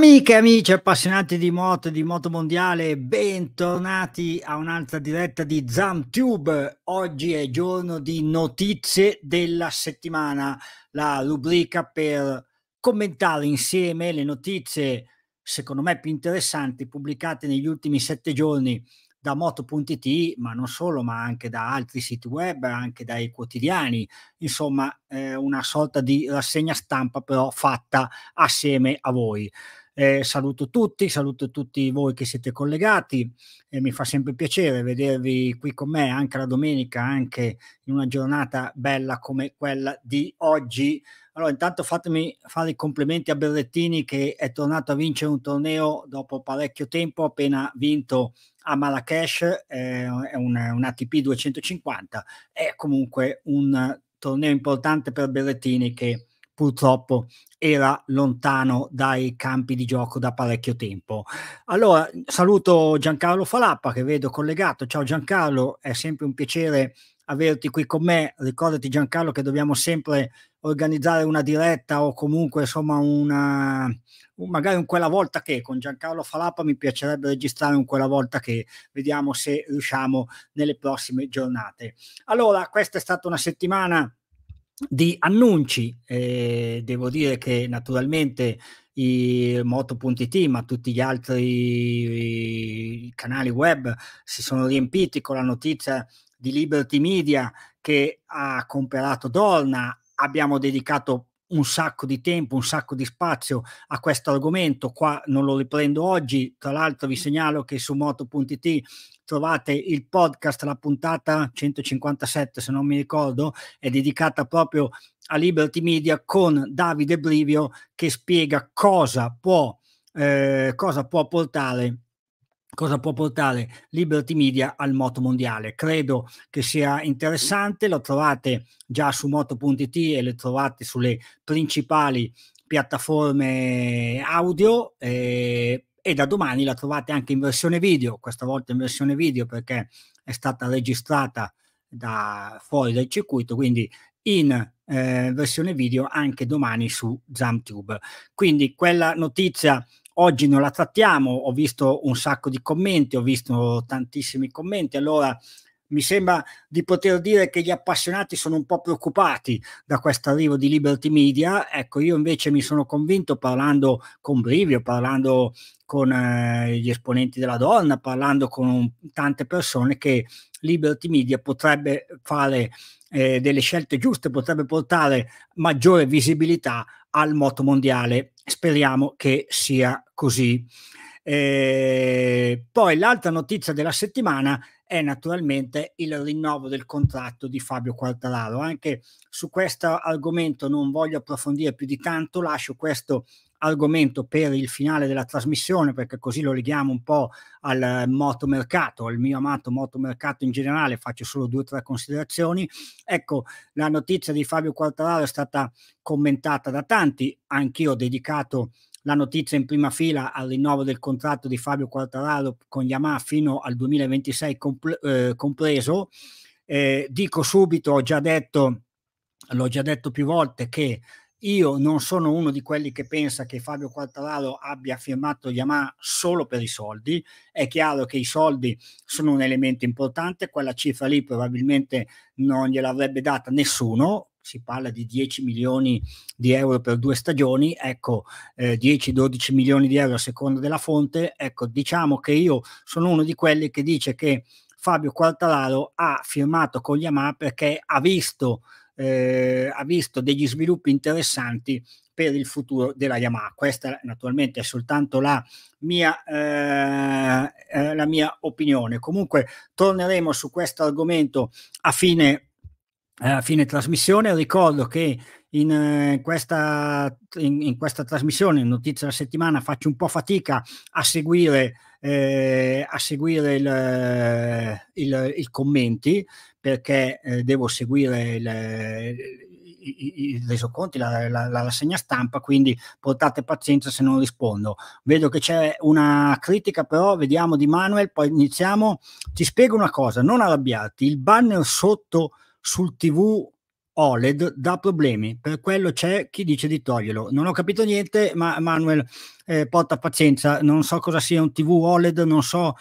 Amiche, amici, appassionati di moto e di moto mondiale, bentornati a un'altra diretta di ZamTube. Oggi è giorno di notizie della settimana, la rubrica per commentare insieme le notizie, secondo me, più interessanti pubblicate negli ultimi sette giorni da moto.it, ma non solo, ma anche da altri siti web, anche dai quotidiani, insomma eh, una sorta di rassegna stampa però fatta assieme a voi. Eh, saluto tutti, saluto tutti voi che siete collegati, eh, mi fa sempre piacere vedervi qui con me anche la domenica, anche in una giornata bella come quella di oggi. Allora, intanto fatemi fare i complimenti a Berrettini che è tornato a vincere un torneo dopo parecchio tempo, appena vinto a Marrakesh, eh, è un, un ATP 250, è comunque un torneo importante per Berrettini che purtroppo era lontano dai campi di gioco da parecchio tempo. Allora saluto Giancarlo Falappa che vedo collegato. Ciao Giancarlo, è sempre un piacere averti qui con me. Ricordati Giancarlo che dobbiamo sempre organizzare una diretta o comunque insomma una magari un quella volta che con Giancarlo Falappa mi piacerebbe registrare un quella volta che vediamo se riusciamo nelle prossime giornate. Allora, questa è stata una settimana di annunci. Eh, devo dire che naturalmente i Moto.it, ma tutti gli altri canali web si sono riempiti con la notizia di Liberty Media che ha comprato Dorna. Abbiamo dedicato un sacco di tempo, un sacco di spazio a questo argomento. Qua non lo riprendo oggi. Tra l'altro, vi segnalo che su moto.it trovate il podcast, la puntata 157 se non mi ricordo, è dedicata proprio a Liberty Media con Davide Brivio che spiega cosa può, eh, cosa può portare cosa può portare Liberty Media al moto mondiale. Credo che sia interessante, lo trovate già su moto.it e le trovate sulle principali piattaforme audio. Eh, e da domani la trovate anche in versione video, questa volta in versione video perché è stata registrata da fuori dal circuito, quindi in eh, versione video anche domani su Zamtube. Quindi quella notizia oggi non la trattiamo, ho visto un sacco di commenti, ho visto tantissimi commenti, allora mi sembra di poter dire che gli appassionati sono un po' preoccupati da questo arrivo di Liberty Media. Ecco, io invece mi sono convinto parlando con Brivio, parlando con eh, gli esponenti della donna, parlando con tante persone che Liberty Media potrebbe fare eh, delle scelte giuste, potrebbe portare maggiore visibilità al moto mondiale. Speriamo che sia così. Eh, poi l'altra notizia della settimana è naturalmente il rinnovo del contratto di Fabio Quartararo. Anche su questo argomento non voglio approfondire più di tanto, lascio questo argomento per il finale della trasmissione perché così lo leghiamo un po' al motomercato, al mio amato motomercato in generale, faccio solo due o tre considerazioni. Ecco, la notizia di Fabio Quartararo è stata commentata da tanti, anch'io ho dedicato la notizia in prima fila al rinnovo del contratto di Fabio Quartararo con Yamaha fino al 2026 compl- eh, compreso. Eh, dico subito, ho già detto, l'ho già detto più volte, che io non sono uno di quelli che pensa che Fabio Quartararo abbia firmato Yamaha solo per i soldi. È chiaro che i soldi sono un elemento importante, quella cifra lì probabilmente non gliel'avrebbe data nessuno, si parla di 10 milioni di euro per due stagioni, ecco eh, 10-12 milioni di euro a seconda della fonte, ecco diciamo che io sono uno di quelli che dice che Fabio Quartararo ha firmato con Yamaha perché ha visto, eh, ha visto degli sviluppi interessanti per il futuro della Yamaha. Questa naturalmente è soltanto la mia, eh, eh la mia opinione. Comunque torneremo su questo argomento a fine eh, a fine trasmissione. Ricordo che in, eh, questa, in, in questa, trasmissione, Notizia della settimana, faccio un po' fatica a seguire, eh, a seguire il, eh, il, il, commenti perché eh, devo seguire il, eh, i, i resoconti, la, la, la, rassegna stampa, quindi portate pazienza se non rispondo. Vedo che c'è una critica, però vediamo di Manuel, poi iniziamo. Ti spiego una cosa, non arrabbiarti, il banner sotto sul TV OLED dà problemi, per quello c'è chi dice di toglierlo. Non ho capito niente, ma Manuel eh, porta pazienza, non so cosa sia un TV OLED, non so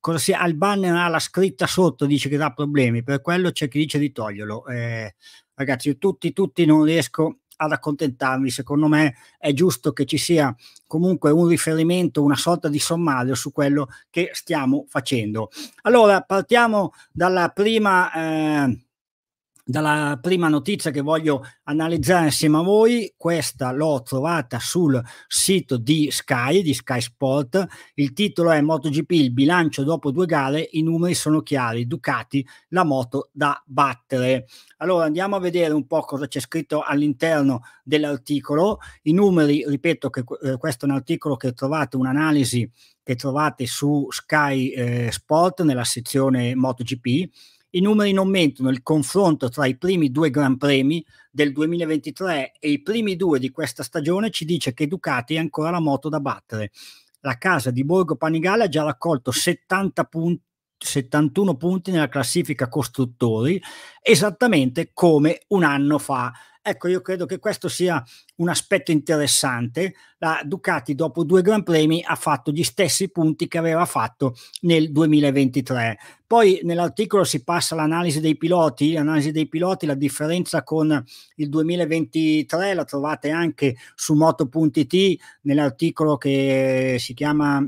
cosa sia, al banner ha la scritta sotto, dice che dà problemi, per quello c'è chi dice di toglierlo. Eh, ragazzi, io tutti, tutti non riesco ad accontentarmi, secondo me è giusto che ci sia comunque un riferimento, una sorta di sommario su quello che stiamo facendo. Allora, partiamo dalla prima... Eh, dalla prima notizia che voglio analizzare insieme a voi, questa l'ho trovata sul sito di Sky, di Sky Sport, il titolo è MotoGP, il bilancio dopo due gare, i numeri sono chiari, Ducati, la moto da battere. Allora andiamo a vedere un po' cosa c'è scritto all'interno dell'articolo, i numeri, ripeto che eh, questo è un articolo che trovate un'analisi che trovate su Sky eh, Sport nella sezione MotoGP, i numeri non mentono, il confronto tra i primi due Gran Premi del 2023 e i primi due di questa stagione ci dice che Ducati è ancora la moto da battere. La casa di Borgo Panigale ha già raccolto 70 punti 71 punti nella classifica costruttori, esattamente come un anno fa. Ecco, io credo che questo sia un aspetto interessante, la Ducati dopo due Gran Premi ha fatto gli stessi punti che aveva fatto nel 2023. Poi nell'articolo si passa all'analisi dei piloti, l'analisi dei piloti, la differenza con il 2023 la trovate anche su moto.it nell'articolo che si chiama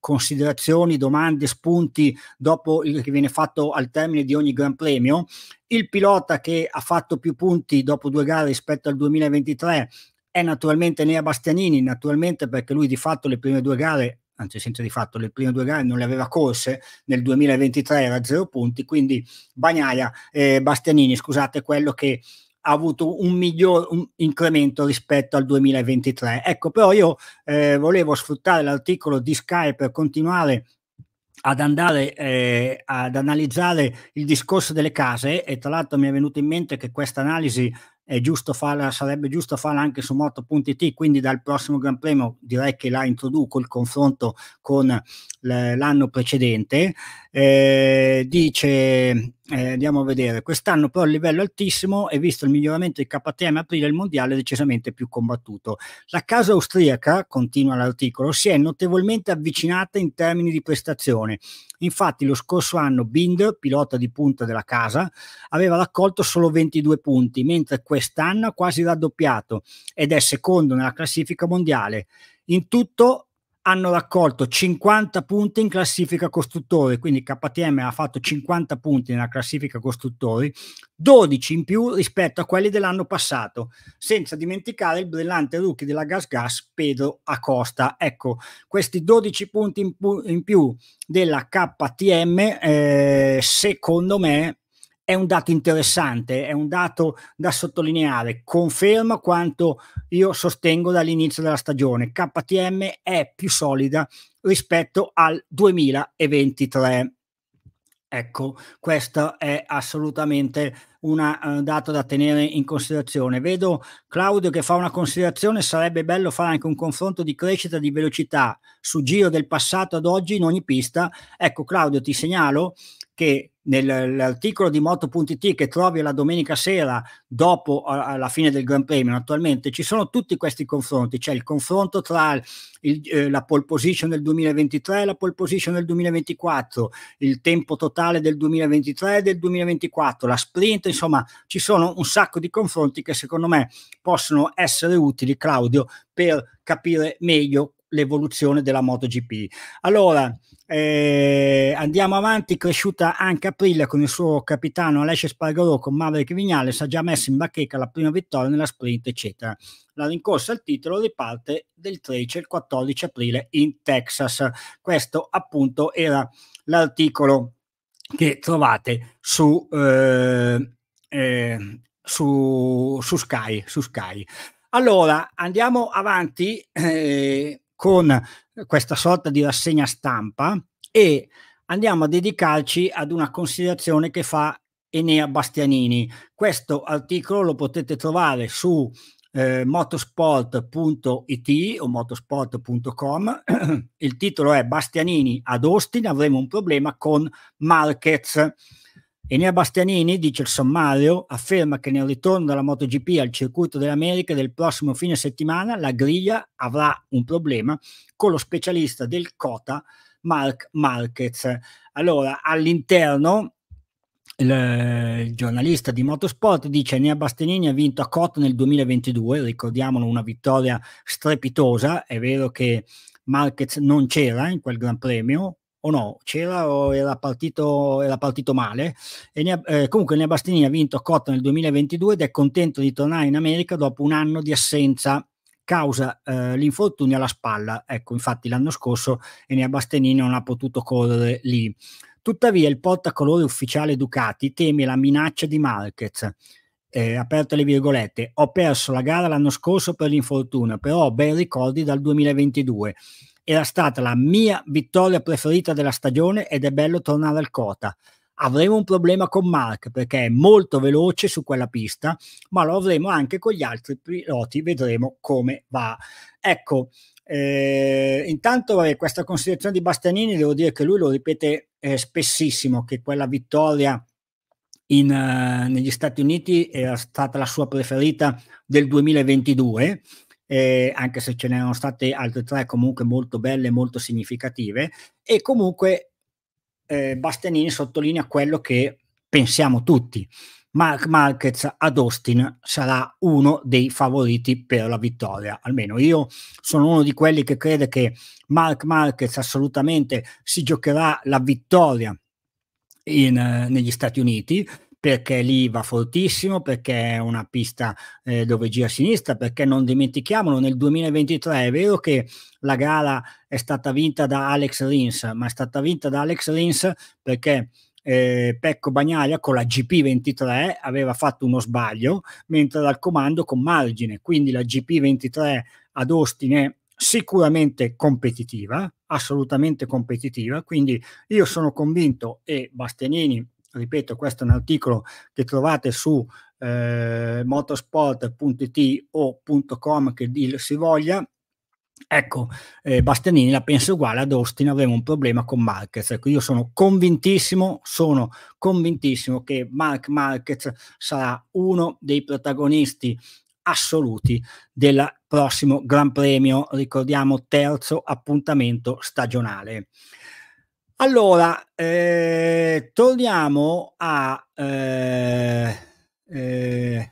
considerazioni, domande, spunti dopo il che viene fatto al termine di ogni Gran Premio. Il pilota che ha fatto più punti dopo due gare rispetto al 2023 è naturalmente Nea Bastianini, naturalmente perché lui di fatto le prime due gare, anzi senza di fatto le prime due gare non le aveva corse, nel 2023 era a zero punti, quindi Bagnaia, eh, Bastianini, scusate, quello che ha avuto un miglior un incremento rispetto al 2023. Ecco, però io eh, volevo sfruttare l'articolo di Sky per continuare ad andare eh, ad analizzare il discorso delle case e tra l'altro mi è venuto in mente che questa analisi giusto farla, sarebbe giusto farla anche su moto.it, quindi dal prossimo Gran Premio direi che la introduco il confronto con l'anno precedente eh, dice, eh, andiamo a vedere, quest'anno però il livello altissimo e visto il miglioramento di KTM aprile il mondiale è decisamente più combattuto. La casa austriaca, continua l'articolo, si è notevolmente avvicinata in termini di prestazione. Infatti lo scorso anno Binder, pilota di punta della casa, aveva raccolto solo 22 punti, mentre quest'anno ha quasi raddoppiato ed è secondo nella classifica mondiale. In tutto hanno raccolto 50 punti in classifica costruttori, quindi KTM ha fatto 50 punti nella classifica costruttori, 12 in più rispetto a quelli dell'anno passato, senza dimenticare il brillante rookie della Gas Gas Pedro Acosta. Ecco, questi 12 punti in, pu- in più della KTM, eh, secondo me, è un dato interessante, è un dato da sottolineare, conferma quanto io sostengo dall'inizio della stagione. KTM è più solida rispetto al 2023. Ecco, questo è assolutamente un uh, eh, dato da tenere in considerazione. Vedo Claudio che fa una considerazione, sarebbe bello fare anche un confronto di crescita di velocità su giro del passato ad oggi in ogni pista. Ecco Claudio, ti segnalo che nell'articolo di moto.it che trovi la domenica sera dopo la fine del Gran Premio attualmente ci sono tutti questi confronti c'è il confronto tra il, eh, la pole position del 2023 e la pole position del 2024 il tempo totale del 2023 e del 2024 la sprint insomma ci sono un sacco di confronti che secondo me possono essere utili Claudio per capire meglio l'evoluzione della MotoGP. Allora, eh, andiamo avanti, cresciuta anche Aprilia con il suo capitano Alessio Spargarò con Maverick si è già messo in bacheca la prima vittoria nella sprint, eccetera. La rincorsa al titolo riparte del 13 il 14 aprile in Texas. Questo appunto era l'articolo che trovate su, eh, eh, su, su Sky. Su Sky. Allora, andiamo avanti eh, con questa sorta di rassegna stampa e andiamo a dedicarci ad una considerazione che fa Enea Bastianini. Questo articolo lo potete trovare su eh, motosport.it o motosport.com. Il titolo è Bastianini ad Austin avremo un problema con Marquez Enea Bastianini, dice il sommario, afferma che nel ritorno della MotoGP al circuito dell'America del prossimo fine settimana la griglia avrà un problema con lo specialista del Cota Mark Marquez. Allora, all'interno il, il giornalista di Motorsport dice Enea Bastianini ha vinto a Cota nel 2022, ricordiamolo una vittoria strepitosa, è vero che Marquez non c'era in quel Gran Premio, o no? C'era o era partito, era partito male? Ne eh, comunque Nea Bastianini ha vinto a Cotta nel 2022 ed è contento di tornare in America dopo un anno di assenza causa eh, l'infortunio alla spalla. Ecco, infatti l'anno scorso Enea Bastianini non ha potuto correre lì. Tuttavia il portacolore ufficiale Ducati teme la minaccia di Marquez. Eh, aperto le virgolette, ho perso la gara l'anno scorso per l'infortunio, però ho ben ricordi dal 2022. Era stata la mia vittoria preferita della stagione ed è bello tornare al Cota. Avremo un problema con Mark perché è molto veloce su quella pista, ma lo avremo anche con gli altri piloti, vedremo come va. Ecco, eh, intanto eh, questa considerazione di Bastianini, devo dire che lui lo ripete eh, spessissimo, che quella vittoria in, eh, negli Stati Uniti era stata la sua preferita del 2022 eh, anche se ce ne erano state altre tre comunque molto belle, molto significative, e comunque eh, Bastianini sottolinea quello che pensiamo tutti. Mark Marquez ad Austin sarà uno dei favoriti per la vittoria. Almeno io sono uno di quelli che crede che Mark Marquez assolutamente si giocherà la vittoria in, eh, negli Stati Uniti perché lì va fortissimo, perché è una pista eh, dove gira a sinistra, perché non dimentichiamolo, nel 2023 è vero che la gara è stata vinta da Alex Rins, ma è stata vinta da Alex Rins perché eh, Pecco Bagnaia con la GP23 aveva fatto uno sbaglio, mentre dal comando con margine, quindi la GP23 ad Austin è sicuramente competitiva, assolutamente competitiva, quindi io sono convinto e Bastianini ripeto, questo è un articolo che trovate su eh, motorsport.it o.com che dir si voglia. Ecco, eh, Bastianini la pensa uguale ad Austin, avremo un problema con Marquez. Ecco, io sono convintissimo, sono convintissimo che Mark Marquez sarà uno dei protagonisti assoluti del prossimo Gran Premio, ricordiamo terzo appuntamento stagionale. Allora, eh, torniamo a, eh, eh,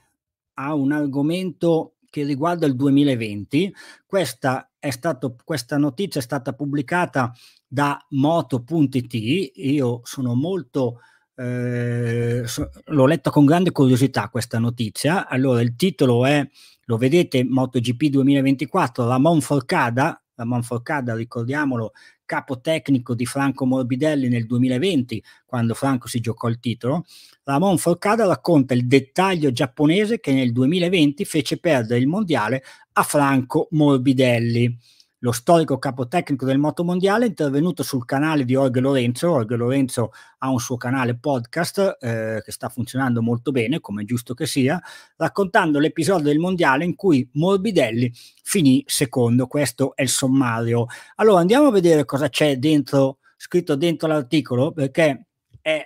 a, un argomento che riguarda il 2020. Questa, stato, questa notizia è stata pubblicata da moto.it. Io sono molto... Eh, so, l'ho letta con grande curiosità questa notizia. Allora, il titolo è, lo vedete, MotoGP 2024, Ramon Forcada, Ramon Forcada, ricordiamolo, capo tecnico di Franco Morbidelli nel 2020, quando Franco si giocò il titolo, Ramon Forcada racconta il dettaglio giapponese che nel 2020 fece perdere il mondiale a Franco Morbidelli lo storico capotecnico del moto mondiale, è intervenuto sul canale di Orge Lorenzo. Orge Lorenzo ha un suo canale podcast eh, che sta funzionando molto bene, come è giusto che sia, raccontando l'episodio del mondiale in cui Morbidelli finì secondo. Questo è il sommario. Allora andiamo a vedere cosa c'è dentro, scritto dentro l'articolo, perché è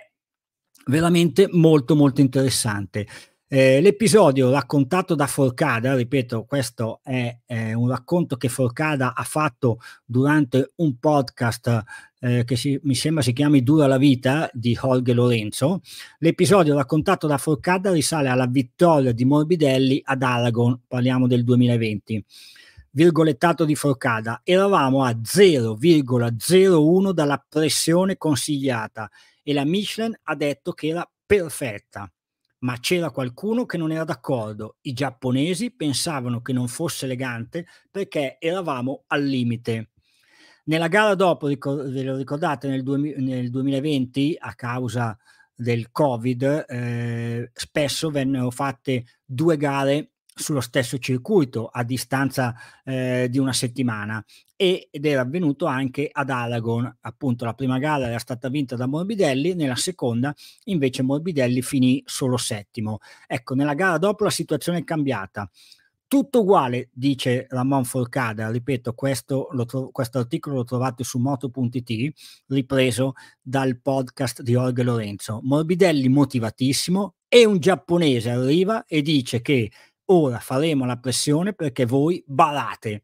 veramente molto molto interessante. Eh, l'episodio raccontato da Forcada, ripeto, questo è, è, un racconto che Forcada ha fatto durante un podcast eh, che si, mi sembra si chiami Dura la vita di Jorge Lorenzo. L'episodio raccontato da Forcada risale alla vittoria di Morbidelli ad Aragon, parliamo del 2020 virgolettato di Forcada, eravamo a 0,01 dalla pressione consigliata e la Michelin ha detto che era perfetta ma c'era qualcuno che non era d'accordo. I giapponesi pensavano che non fosse elegante perché eravamo al limite. Nella gara dopo, ve lo ricordate, nel, nel 2020, a causa del Covid, eh, spesso vennero fatte due gare sullo stesso circuito a distanza eh, di una settimana ed era avvenuto anche ad Aragon. appunto la prima gara era stata vinta da Morbidelli, nella seconda invece Morbidelli finì solo settimo. Ecco, nella gara dopo la situazione è cambiata. Tutto uguale, dice Ramon Forcada, ripeto, questo, tro- questo articolo lo trovate su moto.it, ripreso dal podcast di Orge Lorenzo. Morbidelli motivatissimo e un giapponese arriva e dice che ora faremo la pressione perché voi balate.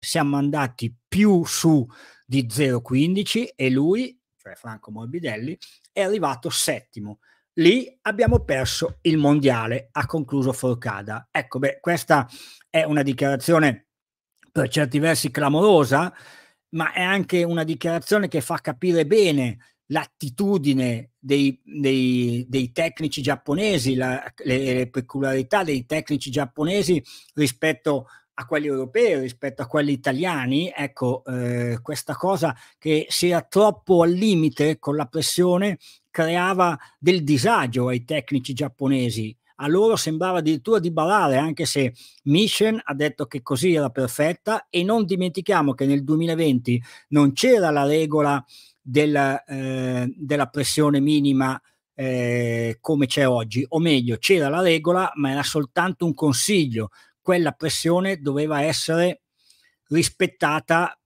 Siamo andati più su di 0,15 e lui, cioè Franco Morbidelli, è arrivato settimo. Lì abbiamo perso il mondiale, ha concluso Forcada. Ecco, beh, questa è una dichiarazione per certi versi clamorosa, ma è anche una dichiarazione che fa capire bene l'attitudine dei, dei, dei, tecnici giapponesi, la, le, le, peculiarità dei tecnici giapponesi rispetto a quelli europei, rispetto a quelli italiani, ecco, eh, questa cosa che si era troppo al limite con la pressione creava del disagio ai tecnici giapponesi. A loro sembrava addirittura di barare, anche se Mission ha detto che così era perfetta e non dimentichiamo che nel 2020 non c'era la regola della, eh, della pressione minima eh, come c'è oggi, o meglio c'era la regola ma era soltanto un consiglio, quella pressione doveva essere rispettata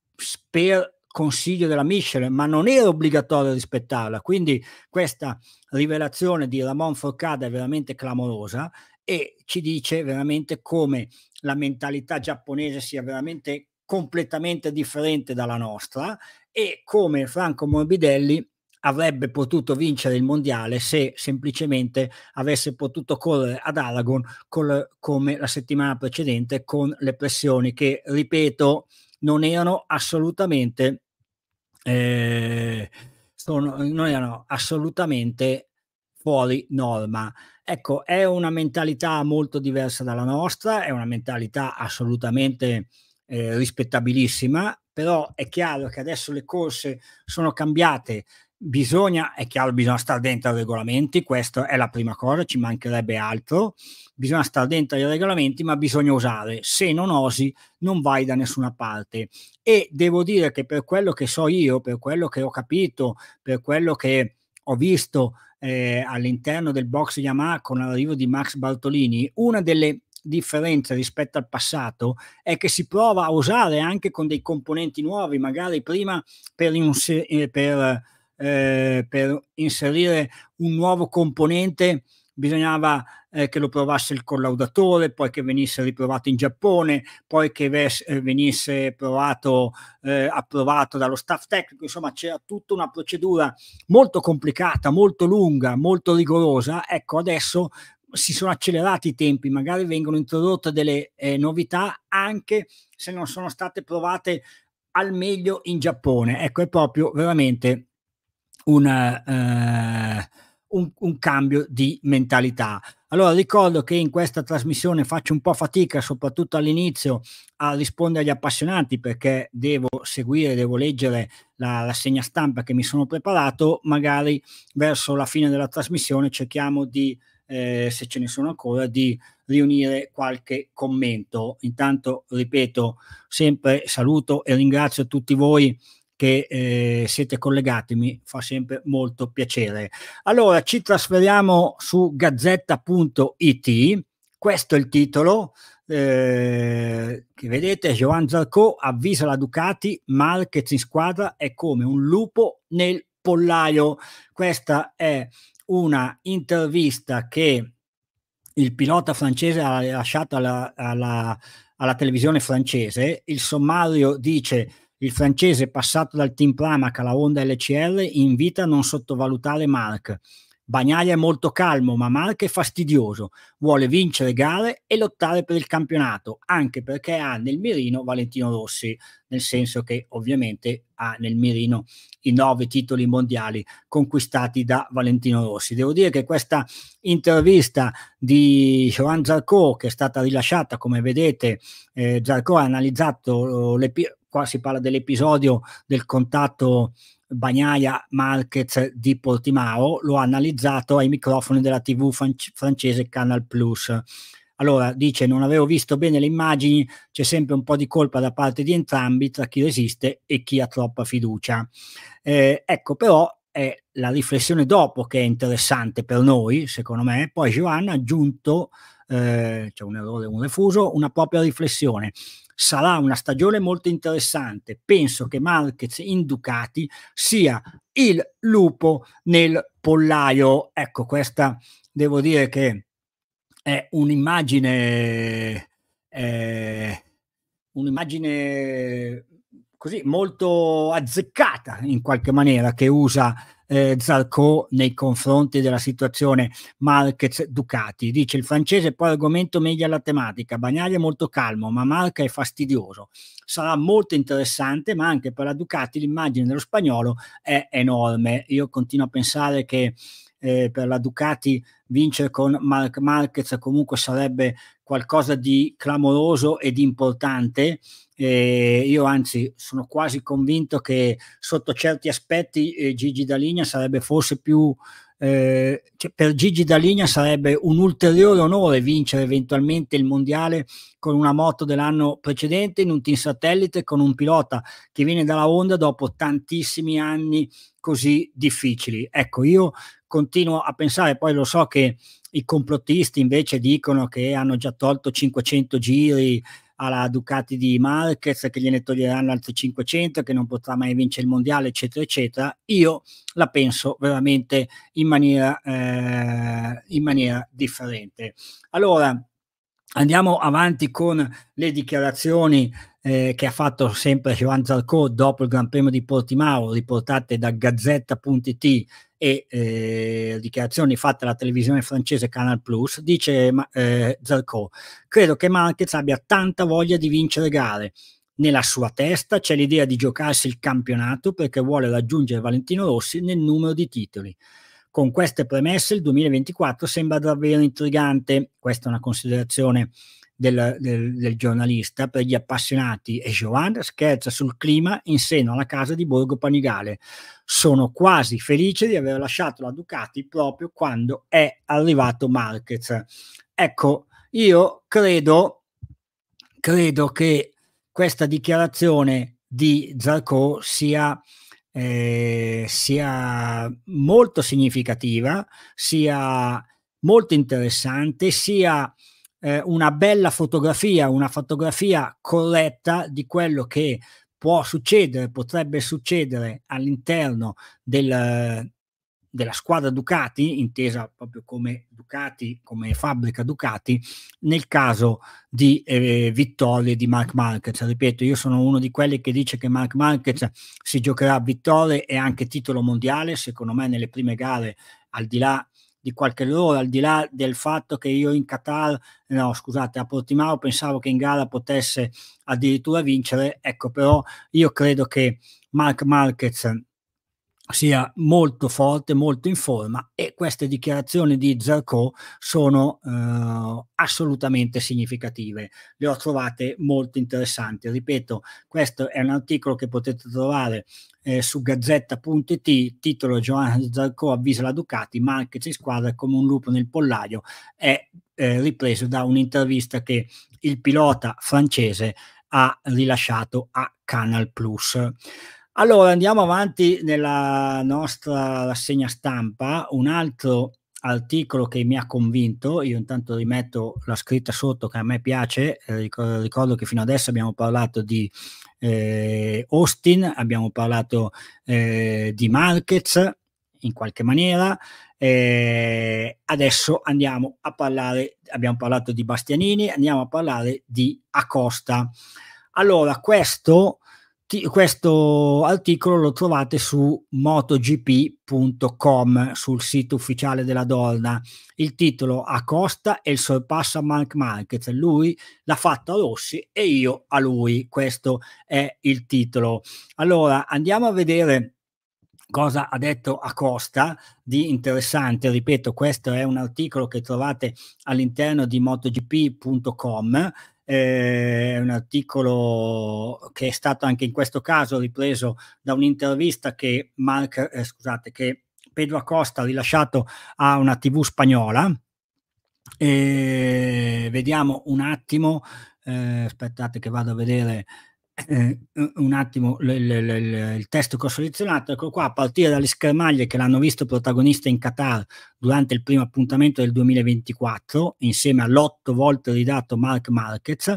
per consiglio della Michel, ma non era obbligatorio rispettarla, quindi questa rivelazione di Ramon Forcada è veramente clamorosa e ci dice veramente come la mentalità giapponese sia veramente completamente differente dalla nostra e come Franco Morbidelli avrebbe potuto vincere il mondiale se semplicemente avesse potuto correre ad Aragon col, come la settimana precedente con le pressioni che, ripeto, non erano assolutamente, eh, sono, non erano assolutamente fuori norma. Ecco, è una mentalità molto diversa dalla nostra, è una mentalità assolutamente eh, rispettabilissima però è chiaro che adesso le corse sono cambiate, bisogna, è chiaro, bisogna stare dentro ai regolamenti, questa è la prima cosa, ci mancherebbe altro, bisogna stare dentro ai regolamenti, ma bisogna osare, se non osi non vai da nessuna parte. E devo dire che per quello che so io, per quello che ho capito, per quello che ho visto, eh, all'interno del box Yamaha con l'arrivo di Max Bartolini, una delle differenze rispetto al passato è che si prova a usare anche con dei componenti nuovi, magari prima per, inser- eh, per, eh, per inserire un nuovo componente bisognava eh, che lo provasse il collaudatore, poi che venisse riprovato in Giappone, poi che ves- eh, venisse provato, eh, approvato dallo staff tecnico, insomma c'era tutta una procedura molto complicata, molto lunga, molto rigorosa. Ecco, adesso si sono accelerati i tempi, magari vengono introdotte delle eh, novità anche se non sono state provate al meglio in Giappone. Ecco, è proprio veramente una... Eh, un, un cambio di mentalità. Allora ricordo che in questa trasmissione faccio un po' fatica, soprattutto all'inizio, a rispondere agli appassionati perché devo seguire, devo leggere la rassegna stampa che mi sono preparato, magari verso la fine della trasmissione cerchiamo di, eh, se ce ne sono ancora, di riunire qualche commento. Intanto, ripeto, sempre saluto e ringrazio tutti voi che eh, siete collegati, mi fa sempre molto piacere. Allora ci trasferiamo su gazzetta.it, questo è il titolo. Eh, che vedete, Joan Zarco avvisa la Ducati, Marquez in squadra è come un lupo nel pollaio. Questa è una intervista che il pilota francese ha lasciato alla, alla, alla televisione francese. Il sommario dice il francese passato dal team Pramac alla Honda LCR invita a non sottovalutare Mark. Bagnaia è molto calmo, ma Mark è fastidioso. Vuole vincere gare e lottare per il campionato, anche perché ha nel mirino Valentino Rossi, nel senso che ovviamente ha nel mirino i nove titoli mondiali conquistati da Valentino Rossi. Devo dire che questa intervista di Joan Zarco, che è stata rilasciata, come vedete, eh, Zarco ha analizzato oh, le qua si parla dell'episodio del contatto Bagnaia Marquez di Portimao, lo ha analizzato ai microfoni della TV francese Canal Plus. Allora, dice, non avevo visto bene le immagini, c'è sempre un po' di colpa da parte di entrambi, tra chi resiste e chi ha troppa fiducia. Eh, ecco, però è la riflessione dopo che è interessante per noi, secondo me. Poi Giovanna ha aggiunto eh, c'è un errore, un refuso, una propria riflessione. Sarà una stagione molto interessante. Penso che Marquez in Ducati sia il lupo nel pollaio. Ecco, questa devo dire che è un'immagine, eh, un'immagine così molto azzeccata in qualche maniera che usa eh, Zarco nei confronti della situazione Marquez-Ducati. Dice il francese poi argomento meglio alla tematica, Bagnaia è molto calmo ma Marca è fastidioso. Sarà molto interessante ma anche per la Ducati l'immagine dello spagnolo è enorme. Io continuo a pensare che eh, per la Ducati vincere con Mark Marquez comunque sarebbe qualcosa di clamoroso ed importante. Eh, io anzi sono quasi convinto che sotto certi aspetti eh, Gigi D'Aligna sarebbe forse più... Eh, cioè, per Gigi D'Aligna sarebbe un ulteriore onore vincere eventualmente il mondiale con una moto dell'anno precedente in un team satellite con un pilota che viene dalla Honda dopo tantissimi anni così difficili. Ecco, io continuo a pensare, poi lo so che i complottisti invece dicono che hanno già tolto 500 giri alla Ducati di Marquez, che gliene toglieranno altri 500, che non potrà mai vincere il mondiale, eccetera, eccetera. Io la penso veramente in maniera, eh, in maniera differente. Allora, andiamo avanti con le dichiarazioni eh, che ha fatto sempre Giovanni Zarco dopo il Gran Premio di Portimao, riportate da gazzetta.it e eh, dichiarazioni fatte alla televisione francese Canal Plus, dice eh, Zarco, credo che Marquez abbia tanta voglia di vincere gare. Nella sua testa c'è l'idea di giocarsi il campionato perché vuole raggiungere Valentino Rossi nel numero di titoli. Con queste premesse il 2024 sembra davvero intrigante, questa è una considerazione del, del, del giornalista per gli appassionati e Joan scherza sul clima in seno alla casa di Borgo Panigale. Sono quasi felice di aver lasciato la Ducati proprio quando è arrivato Marquez. Ecco, io credo, credo che questa dichiarazione di Zarco sia, eh, sia molto significativa, sia molto interessante, sia eh, una bella fotografia, una fotografia corretta di quello che può succedere, potrebbe succedere all'interno del, della squadra Ducati, intesa proprio come Ducati, come fabbrica Ducati, nel caso di eh, vittorie di Mark Marquez. Ripeto, io sono uno di quelli che dice che Mark Marquez si giocherà vittorie e anche titolo mondiale, secondo me nelle prime gare, al di là di qualche loro, al di là del fatto che io in Qatar, no scusate, a Portimao pensavo che in gara potesse addirittura vincere, ecco però io credo che Mark Marquez sia molto forte, molto in forma e queste dichiarazioni di Zarco sono eh, assolutamente significative. Le ho trovate molto interessanti. Ripeto, questo è un articolo che potete trovare eh, su gazzetta.it, titolo Giovanni Zarco avvisa la Ducati, ma anche in squadra come un lupo nel pollaio, è eh, ripreso da un'intervista che il pilota francese ha rilasciato a Canal Plus. Allora andiamo avanti nella nostra rassegna stampa. Un altro articolo che mi ha convinto, io intanto rimetto la scritta sotto che a me piace, eh, ricordo, ricordo che fino adesso abbiamo parlato di eh, Austin, abbiamo parlato eh, di Marquez in qualche maniera, eh, adesso andiamo a parlare, abbiamo parlato di Bastianini, andiamo a parlare di Acosta. Allora questo questo articolo lo trovate su motogp.com, sul sito ufficiale della donna. Il titolo a Costa e il sorpasso a Mark Marquez. Lui l'ha fatto a Rossi e io a lui. Questo è il titolo. Allora andiamo a vedere cosa ha detto Acosta di interessante. Ripeto, questo è un articolo che trovate all'interno di motogp.com eh, è un articolo che è stato anche in questo caso ripreso da un'intervista che, Mark, eh, scusate, che Pedro Acosta ha rilasciato a una tv spagnola. E eh, vediamo un attimo, eh, aspettate che vado a vedere eh, un attimo l- l- l- il testo che ho selezionato, ecco qua, a partire dalle schermaglie che l'hanno visto protagonista in Qatar durante il primo appuntamento del 2024, insieme all'otto volte ridato Mark Marquez,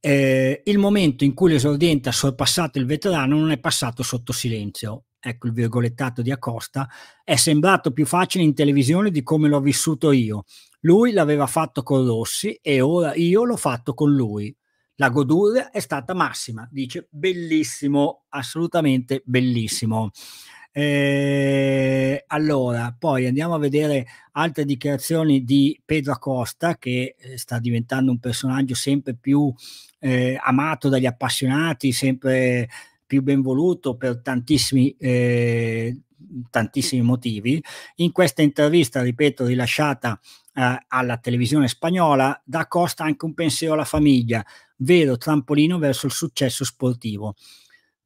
eh, il momento in cui l'esordiente ha sorpassato il veterano non è passato sotto silenzio. Ecco il virgolettato di Acosta, è sembrato più facile in televisione di come l'ho vissuto io. Lui l'aveva fatto con Rossi e ora io l'ho fatto con lui la goduria è stata massima, dice bellissimo, assolutamente bellissimo. Eh, allora, poi andiamo a vedere altre dichiarazioni di Pedro Acosta, che eh, sta diventando un personaggio sempre più eh, amato dagli appassionati, sempre più ben voluto per tantissimi, eh, tantissimi motivi. In questa intervista, ripeto, rilasciata eh, alla televisione spagnola, dà Costa anche un pensiero alla famiglia, vero trampolino verso il successo sportivo.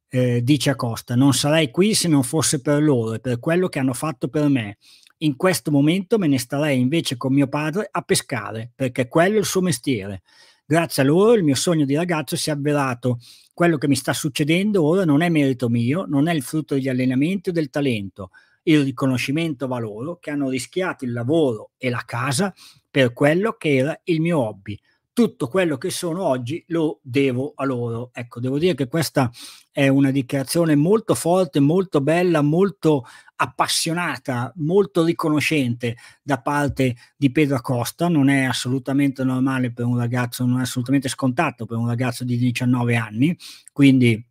Eh, dice a Costa, non sarei qui se non fosse per loro e per quello che hanno fatto per me. In questo momento me ne starei invece con mio padre a pescare, perché quello è il suo mestiere. Grazie a loro il mio sogno di ragazzo si è avverato. Quello che mi sta succedendo ora non è merito mio, non è il frutto degli allenamenti o del talento, il riconoscimento va loro che hanno rischiato il lavoro e la casa per quello che era il mio hobby. Tutto quello che sono oggi lo devo a loro. Ecco, devo dire che questa è una dichiarazione molto forte, molto bella, molto appassionata, molto riconoscente da parte di Pedro Acosta. non è assolutamente normale per un ragazzo, non è assolutamente scontato per un ragazzo di 19 anni, quindi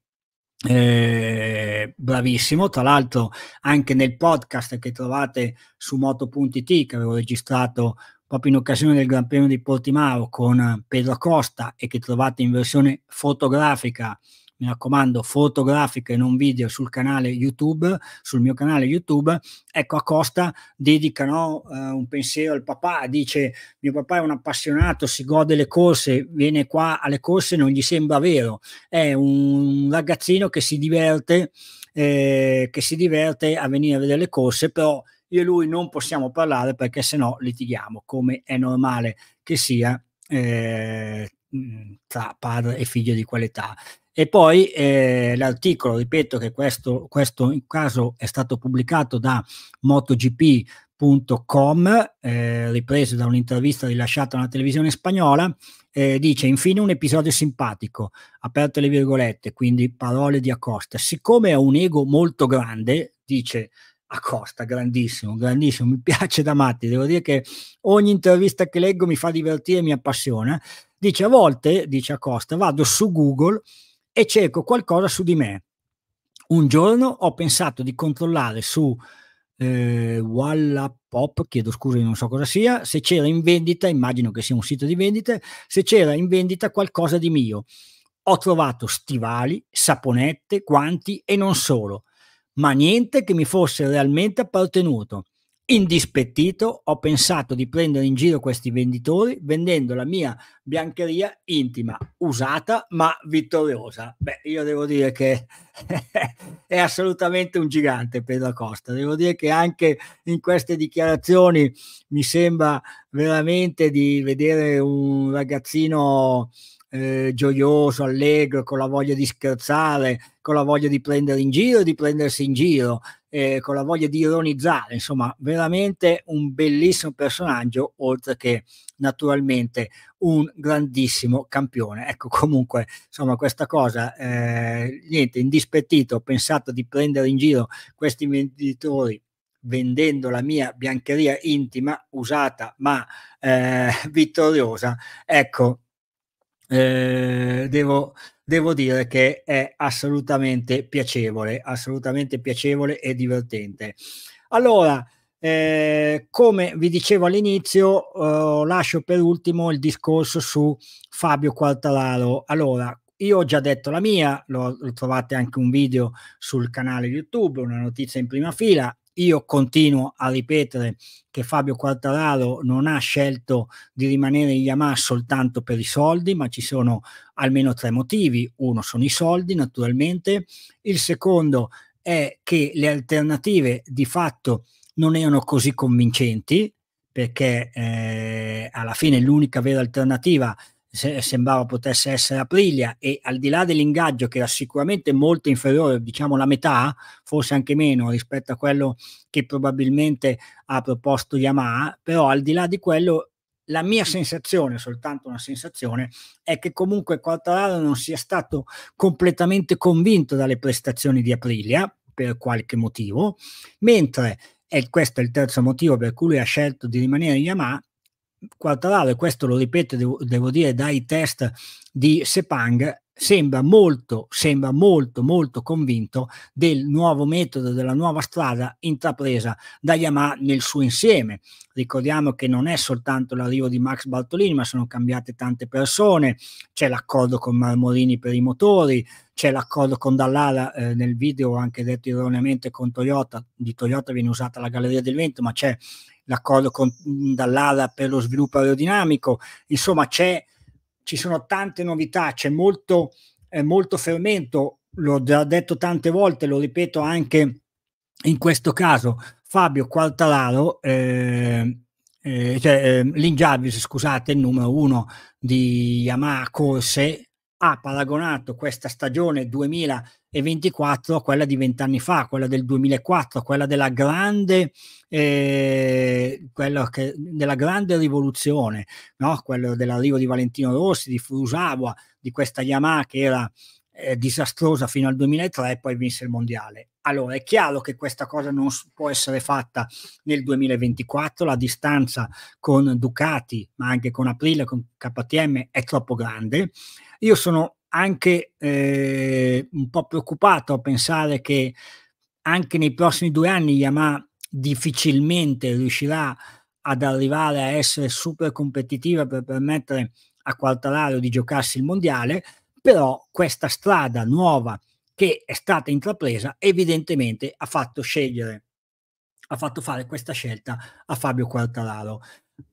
eh, bravissimo, tra l'altro anche nel podcast che trovate su moto.it che avevo registrato proprio in occasione del Gran Premio di Portimao con Pedro Costa e che trovate in versione fotografica mi raccomando, fotografiche in un video sul canale YouTube, sul mio canale YouTube, ecco Acosta dedica no, eh, un pensiero al papà, dice mio papà è un appassionato, si gode le corse, viene qua alle corse, non gli sembra vero, è un ragazzino che si diverte, eh, che si diverte a venire a vedere le corse, però io e lui non possiamo parlare perché se no litighiamo, come è normale che sia eh, mm, tra padre e figlio di qualità e poi eh, l'articolo, ripeto che questo, questo caso è stato pubblicato da MotoGP.com, eh, ripreso da un'intervista rilasciata alla televisione spagnola, eh, dice infine un episodio simpatico, aperte le virgolette, quindi parole di Acosta. Siccome ha un ego molto grande, dice Acosta, grandissimo, grandissimo, mi piace da matti, devo dire che ogni intervista che leggo mi fa divertire, e mi appassiona. Dice a volte, dice Acosta, vado su Google e cerco qualcosa su di me. Un giorno ho pensato di controllare su eh, Wallapop, chiedo scusa, non so cosa sia, se c'era in vendita, immagino che sia un sito di vendita, se c'era in vendita qualcosa di mio. Ho trovato stivali, saponette, guanti e non solo, ma niente che mi fosse realmente appartenuto. Indispettito, ho pensato di prendere in giro questi venditori vendendo la mia biancheria intima, usata ma vittoriosa. Beh, io devo dire che è assolutamente un gigante Pedro Costa. Devo dire che anche in queste dichiarazioni mi sembra veramente di vedere un ragazzino eh, gioioso, allegro, con la voglia di scherzare, con la voglia di prendere in giro e di prendersi in giro eh, con la voglia di ironizzare, insomma, veramente un bellissimo personaggio, oltre che naturalmente un grandissimo campione. Ecco, comunque, insomma, questa cosa, eh, niente, indispettito, ho pensato di prendere in giro questi venditori vendendo la mia biancheria intima, usata ma eh, vittoriosa. Ecco, eh, devo devo dire che è assolutamente piacevole, assolutamente piacevole e divertente. Allora, eh, come vi dicevo all'inizio, eh, lascio per ultimo il discorso su Fabio Quartararo. Allora, io ho già detto la mia, lo, lo, trovate anche un video sul canale YouTube, una notizia in prima fila, io continuo a ripetere che Fabio Quartararo non ha scelto di rimanere in Yamaha soltanto per i soldi, ma ci sono almeno tre motivi. Uno sono i soldi, naturalmente. Il secondo è che le alternative di fatto non erano così convincenti, perché eh, alla fine l'unica vera alternativa sembrava potesse essere Aprilia e al di là dell'ingaggio che era sicuramente molto inferiore, diciamo la metà, forse anche meno rispetto a quello che probabilmente ha proposto Yamaha, però al di là di quello la mia sensazione, soltanto una sensazione, è che comunque Quartararo non sia stato completamente convinto dalle prestazioni di Aprilia per qualche motivo, mentre, e questo è il terzo motivo per cui ha scelto di rimanere in Yamaha, Quartararo, e questo lo ripeto, devo, devo dire, dai test di Sepang, sembra molto, sembra molto, molto convinto del nuovo metodo, della nuova strada intrapresa da Yamaha nel suo insieme. Ricordiamo che non è soltanto l'arrivo di Max Bartolini, ma sono cambiate tante persone, c'è l'accordo con Marmorini per i motori, c'è l'accordo con Dallara, eh, nel video ho anche detto erroneamente con Toyota, di Toyota viene usata la galleria del vento, ma c'è l'accordo con, dall'ADA per lo sviluppo aerodinamico, insomma ci sono tante novità, c'è molto, eh, molto fermento, l'ho già detto tante volte, lo ripeto anche in questo caso, Fabio Quartalaro, eh, eh, cioè, ehm, Lingiavis, scusate, il numero uno di Yamaha Corse, ha paragonato questa stagione 2000 e 24 quella di vent'anni fa, quella del 2004, quella della grande, eh, che, della grande rivoluzione, no? quello dell'arrivo di Valentino Rossi, di Furusawa, di questa Yamaha che era eh, disastrosa fino al 2003 e poi vinse il mondiale. Allora è chiaro che questa cosa non può essere fatta nel 2024, la distanza con Ducati, ma anche con Aprile, con KTM è troppo grande. Io sono anche eh, un po' preoccupato a pensare che anche nei prossimi due anni Yamaha difficilmente riuscirà ad arrivare a essere super competitiva per permettere a Quartararo di giocarsi il mondiale, però questa strada nuova che è stata intrapresa evidentemente ha fatto scegliere, ha fatto fare questa scelta a Fabio Quartararo.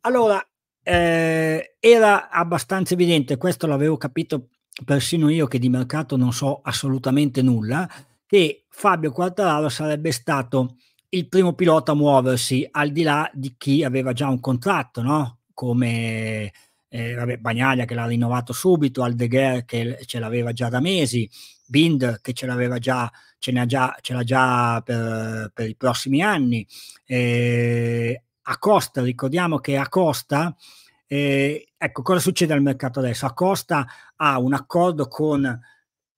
Allora, eh, era abbastanza evidente, questo l'avevo capito persino io che di mercato non so assolutamente nulla, che Fabio Quartararo sarebbe stato il primo pilota a muoversi, al di là di chi aveva già un contratto, no? come eh, vabbè, Bagnaia che l'ha rinnovato subito, Aldeguer che ce l'aveva già da mesi, Binder che ce l'aveva già, ce n'ha già, ce l'ha già per, per i prossimi anni. Eh, Acosta, ricordiamo che Acosta eh, ecco, cosa succede al mercato adesso? Acosta ha un accordo con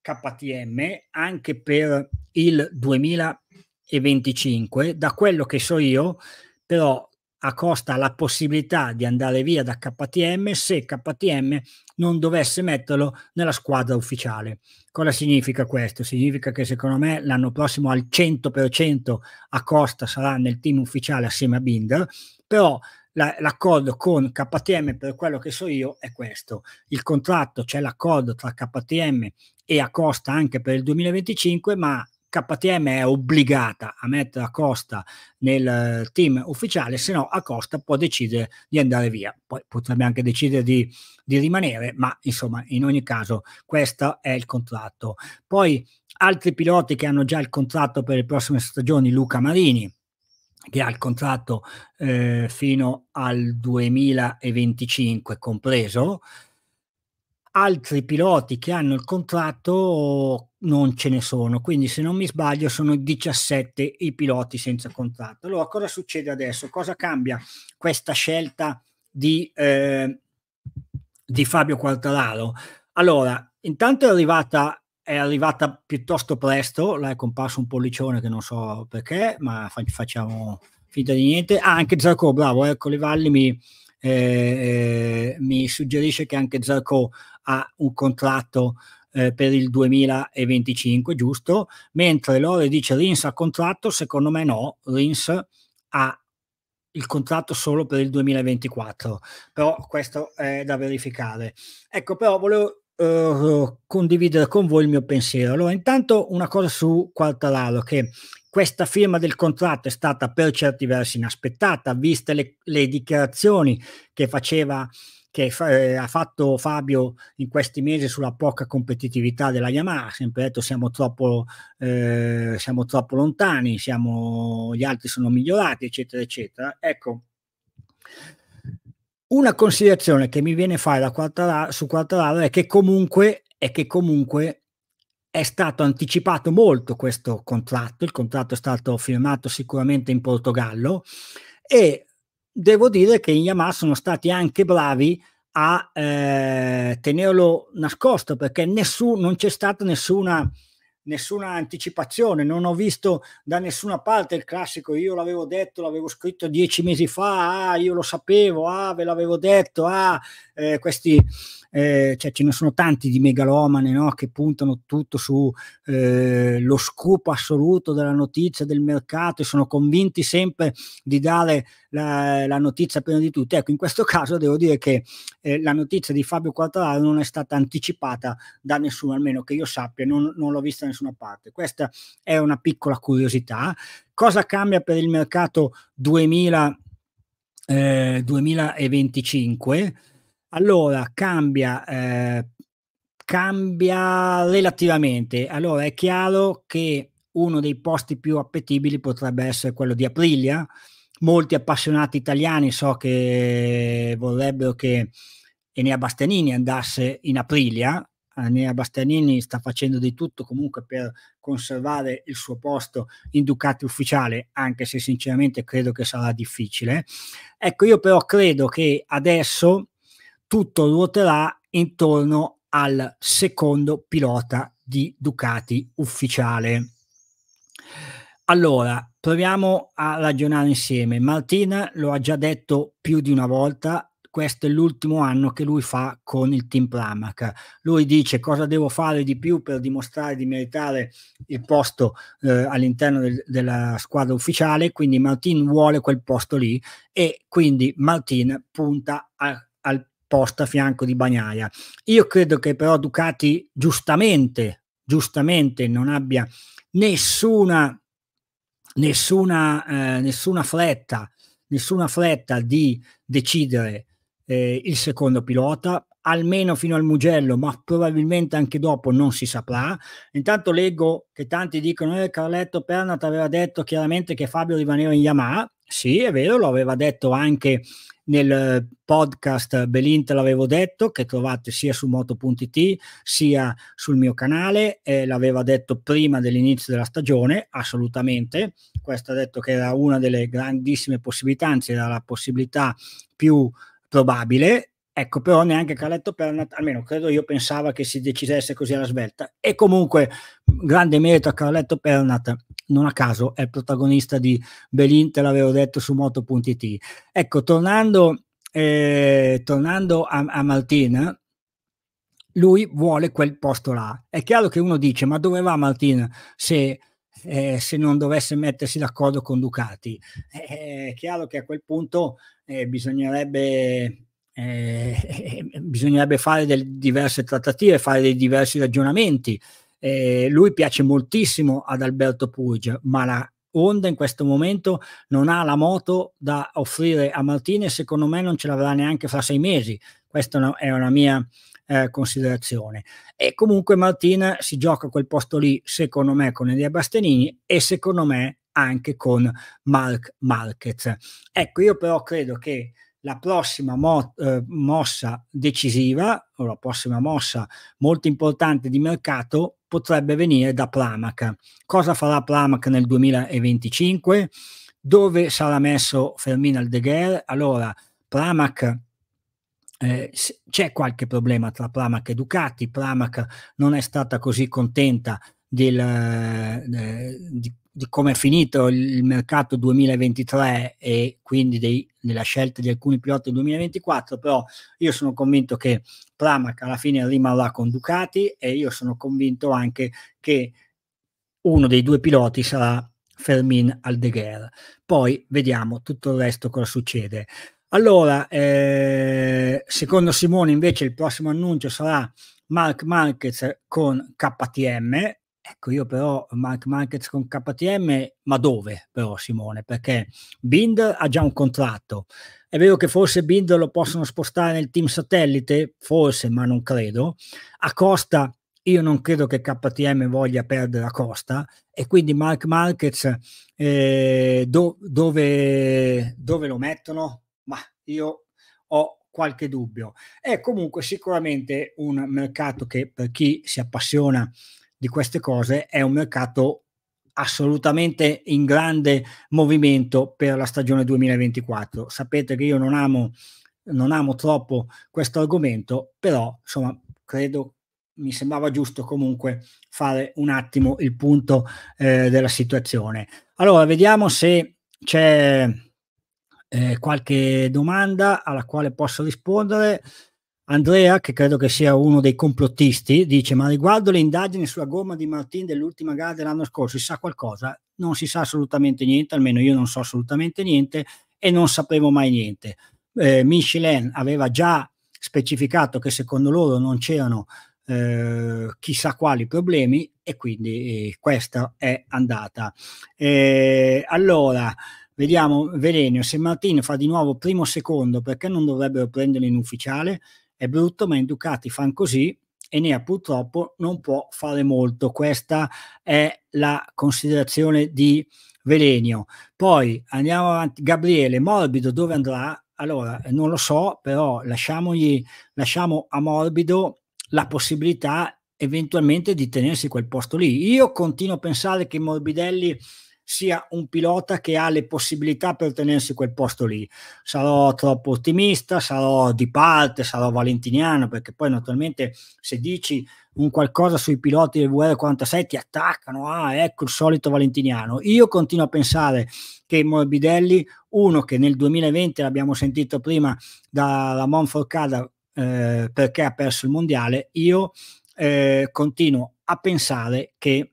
KTM anche per il 2025. Da quello che so io, però, Acosta ha la possibilità di andare via da KTM se KTM non dovesse metterlo nella squadra ufficiale. Cosa significa questo? Significa che secondo me l'anno prossimo al 100% Acosta sarà nel team ufficiale assieme a Binder, però la, l'accordo con KTM per quello che so io è questo. Il contratto, c'è l'accordo tra KTM e Acosta anche per il 2025, ma KTM è obbligata a mettere Acosta nel eh, team ufficiale, se no Acosta può decidere di andare via. Poi potrebbe anche decidere di, di rimanere, ma insomma, in ogni caso, questo è il contratto. Poi altri piloti che hanno già il contratto per le prossime stagioni, Luca Marini, che ha il contratto eh, fino al 2025 compreso. Altri piloti che hanno il contratto non ce ne sono, quindi se non mi sbaglio sono 17 i piloti senza contratto. Allora cosa succede adesso? Cosa cambia questa scelta di, eh, di Fabio Quartararo? Allora, intanto è arrivata è arrivata piuttosto presto, là è comparso un pollicione che non so perché, ma facciamo finta di niente. Ah, anche Zarco, bravo, ecco le valli mi, eh, eh, mi suggerisce che anche Zarco ha un contratto eh, per il 2025, giusto? Mentre Lore dice Rins ha contratto, secondo me no, Rins ha il contratto solo per il 2024, però questo è da verificare. Ecco, però volevo uh, condividere con voi il mio pensiero. Allora, intanto una cosa su Quartararo, che questa firma del contratto è stata per certi versi inaspettata, viste le, le dichiarazioni che faceva che fa, eh, ha fatto Fabio in questi mesi sulla poca competitività della Yamaha, sempre detto siamo troppo, eh, siamo troppo lontani, siamo, gli altri sono migliorati, eccetera, eccetera. Ecco, una considerazione che mi viene a fare Quartararo, su Quartararo è che comunque, è che comunque è stato anticipato molto questo contratto, il contratto è stato firmato sicuramente in Portogallo e devo dire che in Yamaha sono stati anche bravi a eh, tenerlo nascosto perché nessun, non c'è stata nessuna nessuna anticipazione, non ho visto da nessuna parte il classico io l'avevo detto, l'avevo scritto dieci mesi fa, ah io lo sapevo, ah ve l'avevo detto, ah eh, questi, eh, cioè ce ne sono tanti di megalomane no? che puntano tutto sullo eh, scoop assoluto della notizia del mercato e sono convinti sempre di dare la, la notizia prima di tutti. Ecco, in questo caso devo dire che eh, la notizia di Fabio Quattararo non è stata anticipata da nessuno, almeno che io sappia, non, non l'ho vista da nessuna parte. Questa è una piccola curiosità. Cosa cambia per il mercato 2000, 2025? Eh, allora, cambia, eh, cambia relativamente. Allora, è chiaro che uno dei posti più appetibili potrebbe essere quello di Aprilia. Molti appassionati italiani so che vorrebbero che Enea Bastianini andasse in Aprilia. Enea Bastianini sta facendo di tutto comunque per conservare il suo posto in Ducati ufficiale, anche se sinceramente credo che sarà difficile. Ecco, io però credo che adesso tutto ruoterà intorno al secondo pilota di Ducati ufficiale. Allora, proviamo a ragionare insieme. Martin lo ha già detto più di una volta, questo è l'ultimo anno che lui fa con il team Pramac. Lui dice cosa devo fare di più per dimostrare di meritare il posto eh, all'interno del, della squadra ufficiale, quindi Martin vuole quel posto lì e quindi Martin punta a posta a fianco di Bagnaia. Io credo che però Ducati giustamente, giustamente non abbia nessuna, nessuna, eh, nessuna fretta, nessuna fretta di decidere eh, il secondo pilota almeno fino al Mugello, ma probabilmente anche dopo non si saprà. Intanto leggo che tanti dicono eh, Carletto Pernat aveva detto chiaramente che Fabio rimaneva in Yamaha. Sì, è vero, lo aveva detto anche nel eh, podcast Belint l'avevo detto, che trovate sia su moto.it sia sul mio canale, eh, l'aveva detto prima dell'inizio della stagione, assolutamente, questo ha detto che era una delle grandissime possibilità, anzi era la possibilità più probabile, Ecco, però neanche Carletto Pernat, almeno credo io pensava che si decidesse così alla svelta. E comunque, grande merito a Carletto Pernat, non a caso è il protagonista di Belin, te l'avevo detto su moto.it. Ecco, tornando, eh, tornando a, a Martin, lui vuole quel posto là. È chiaro che uno dice, ma dove va Martin se... Eh, se non dovesse mettersi d'accordo con Ducati. Eh, è chiaro che a quel punto eh, bisognerebbe eh, bisognerebbe fare delle diverse trattative, fare dei diversi ragionamenti. Eh, lui piace moltissimo ad Alberto Puig, ma la Honda in questo momento non ha la moto da offrire a e secondo me non ce l'avrà neanche fra sei mesi. Questa è una mia eh, considerazione. E comunque Martina si gioca quel posto lì, secondo me, con Elia Bastenini e secondo me anche con Mark Marquez. Ecco, io però credo che la prossima mo- eh, mossa decisiva o la prossima mossa molto importante di mercato potrebbe venire da Pramac. Cosa farà Pramac nel 2025? Dove sarà messo Fermin Aldeguer? Allora, Pramac, eh, c'è qualche problema tra Pramac e Ducati, Pramac non è stata così contenta del, eh, di, di come è finito il mercato 2023 e quindi dei nella scelta di alcuni piloti del 2024, però io sono convinto che Pramac alla fine rimarrà con Ducati e io sono convinto anche che uno dei due piloti sarà Fermin Aldeguer. Poi vediamo tutto il resto cosa succede. Allora, eh, secondo Simone invece il prossimo annuncio sarà Mark Marquez con KTM, Ecco, io però Mark Markets con KTM, ma dove però Simone? Perché Bind ha già un contratto. È vero che forse Bind lo possono spostare nel team satellite, forse, ma non credo. A Costa io non credo che KTM voglia perdere a Costa e quindi Mark Markets eh, do, dove, dove lo mettono? Ma io ho qualche dubbio. È comunque sicuramente un mercato che per chi si appassiona di queste cose è un mercato assolutamente in grande movimento per la stagione 2024. Sapete che io non amo, non amo troppo questo argomento, però insomma credo mi sembrava giusto comunque fare un attimo il punto eh, della situazione. Allora, vediamo se c'è eh, qualche domanda alla quale posso rispondere. Andrea, che credo che sia uno dei complottisti, dice: Ma riguardo le indagini sulla gomma di Martin dell'ultima gara dell'anno scorso, si sa qualcosa? Non si sa assolutamente niente, almeno io non so assolutamente niente e non sapremo mai niente. Eh, Michelin aveva già specificato che secondo loro non c'erano eh, chissà quali problemi e quindi eh, questa è andata. Eh, allora. Vediamo Velenio, se Martin fa di nuovo primo o secondo, perché non dovrebbero prenderlo in ufficiale? È brutto, ma in Ducati fanno così. Enea purtroppo non può fare molto. Questa è la considerazione di Velenio. Poi andiamo avanti. Gabriele, morbido dove andrà? Allora, non lo so, però lasciamogli, lasciamo a morbido la possibilità eventualmente di tenersi quel posto lì. Io continuo a pensare che Morbidelli sia un pilota che ha le possibilità per tenersi quel posto lì. Sarò troppo ottimista, sarò di parte, sarò valentiniano, perché poi naturalmente se dici un qualcosa sui piloti del VR46 ti attaccano, ah ecco il solito valentiniano. Io continuo a pensare che Morbidelli, uno che nel 2020 l'abbiamo sentito prima dalla Monforcada eh, perché ha perso il mondiale, io eh, continuo a pensare che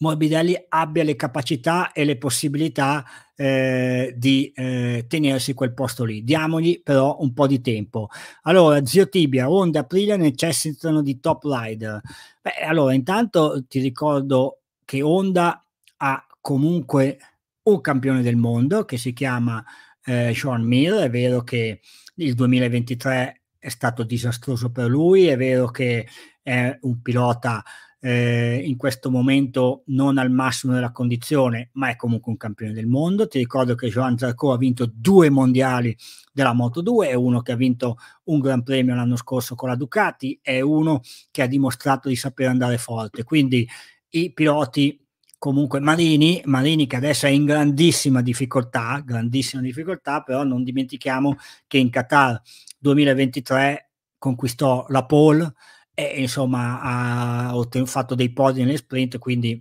Morbidelli abbia le capacità e le possibilità eh, di eh, tenersi quel posto lì. Diamogli però un po' di tempo. Allora, Zio Tibia, Honda, Aprilia necessitano di top rider. Beh, allora, intanto ti ricordo che Honda ha comunque un campione del mondo che si chiama eh, Sean Mir. È vero che il 2023 è stato disastroso per lui, è vero che è un pilota eh, in questo momento non al massimo della condizione, ma è comunque un campione del mondo. Ti ricordo che Joan Zarco ha vinto due mondiali della Moto 2, è uno che ha vinto un Gran Premio l'anno scorso con la Ducati, è uno che ha dimostrato di sapere andare forte. Quindi i piloti comunque Marini, Marini che adesso è in grandissima difficoltà, grandissima difficoltà, però non dimentichiamo che in Qatar 2023 conquistò la pole, e insomma ha fatto dei podi nelle sprint, quindi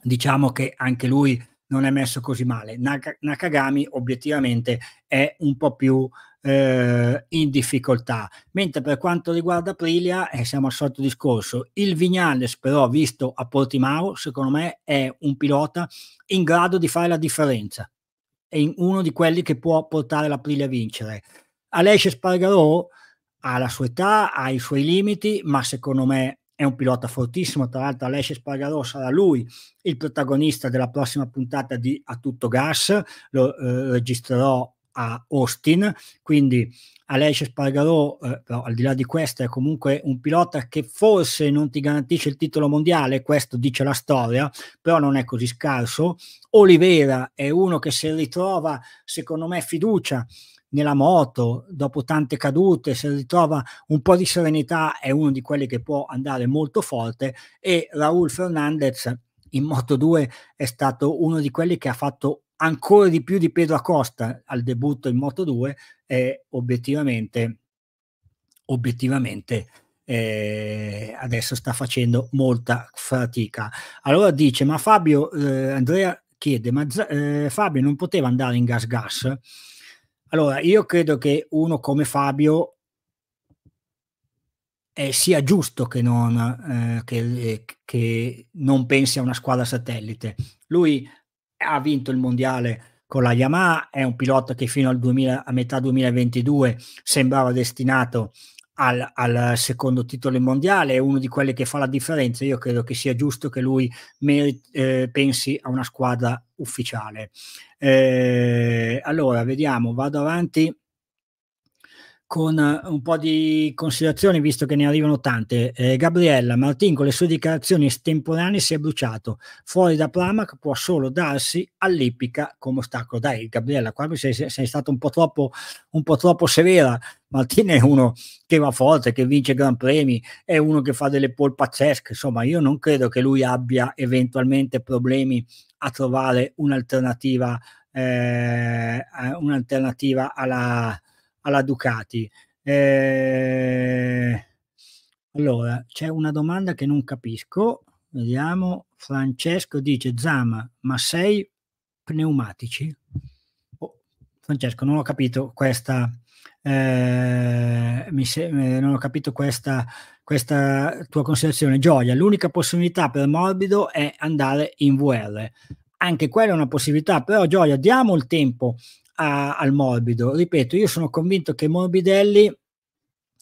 diciamo che anche lui non è messo così male. Nakagami obiettivamente è un po' più eh, in difficoltà, mentre per quanto riguarda Aprilia eh, siamo al solito discorso, il Vignales però visto a Portimao secondo me è un pilota in grado di fare la differenza, è uno di quelli che può portare l'Aprilia a vincere. Alessia Spargarò ha la sua età, ha i suoi limiti, ma secondo me è un pilota fortissimo. Tra l'altro, Alessia Spargarò sarà lui il protagonista della prossima puntata di A Tutto Gas. Lo eh, registrerò a Austin. Quindi, Alessia Spargarò, eh, al di là di questo, è comunque un pilota che forse non ti garantisce il titolo mondiale. Questo dice la storia, però non è così scarso. Olivera è uno che se ritrova, secondo me, fiducia nella moto, dopo tante cadute, se ritrova un po' di serenità, è uno di quelli che può andare molto forte e Raul Fernandez in Moto 2 è stato uno di quelli che ha fatto ancora di più di Pedro Acosta al debutto in Moto 2 e obiettivamente, obiettivamente eh, adesso sta facendo molta fatica. Allora dice, ma Fabio, eh, Andrea chiede, ma eh, Fabio non poteva andare in gas gas? Allora, io credo che uno come Fabio eh, sia giusto che non, eh, che, eh, che non, pensi a una squadra satellite. Lui ha vinto il mondiale con la Yamaha, è un pilota che fino 2000, a metà 2022 sembrava destinato al, al, secondo titolo mondiale, è uno di quelli che fa la differenza. Io credo che sia giusto che lui meri, eh, pensi a una squadra ufficiale. Eh, allora, vediamo, vado avanti con eh, un po' di considerazioni, visto che ne arrivano tante. Eh, Gabriella, Martin con le sue dichiarazioni estemporanee si è bruciato. Fuori da Pramac può solo darsi all'Ippica come ostacolo. Dai, Gabriella, qua sei, sei stata un po' troppo, un po troppo severa. Martin è uno che va forte, che vince gran premi, è uno che fa delle pole pazzesche. Insomma, io non credo che lui abbia eventualmente problemi a trovare un'alternativa, eh, un'alternativa alla alla Ducati. Eh, allora, c'è una domanda che non capisco. Vediamo. Francesco dice Zama, ma sei pneumatici? Oh, Francesco, non ho capito questa. Eh, se- eh, non ho capito questa, questa tua considerazione. Gioia, l'unica possibilità per Morbido è andare in VR. Anche quella è una possibilità, però Gioia, diamo il tempo a, al morbido. Ripeto, io sono convinto che Morbidelli,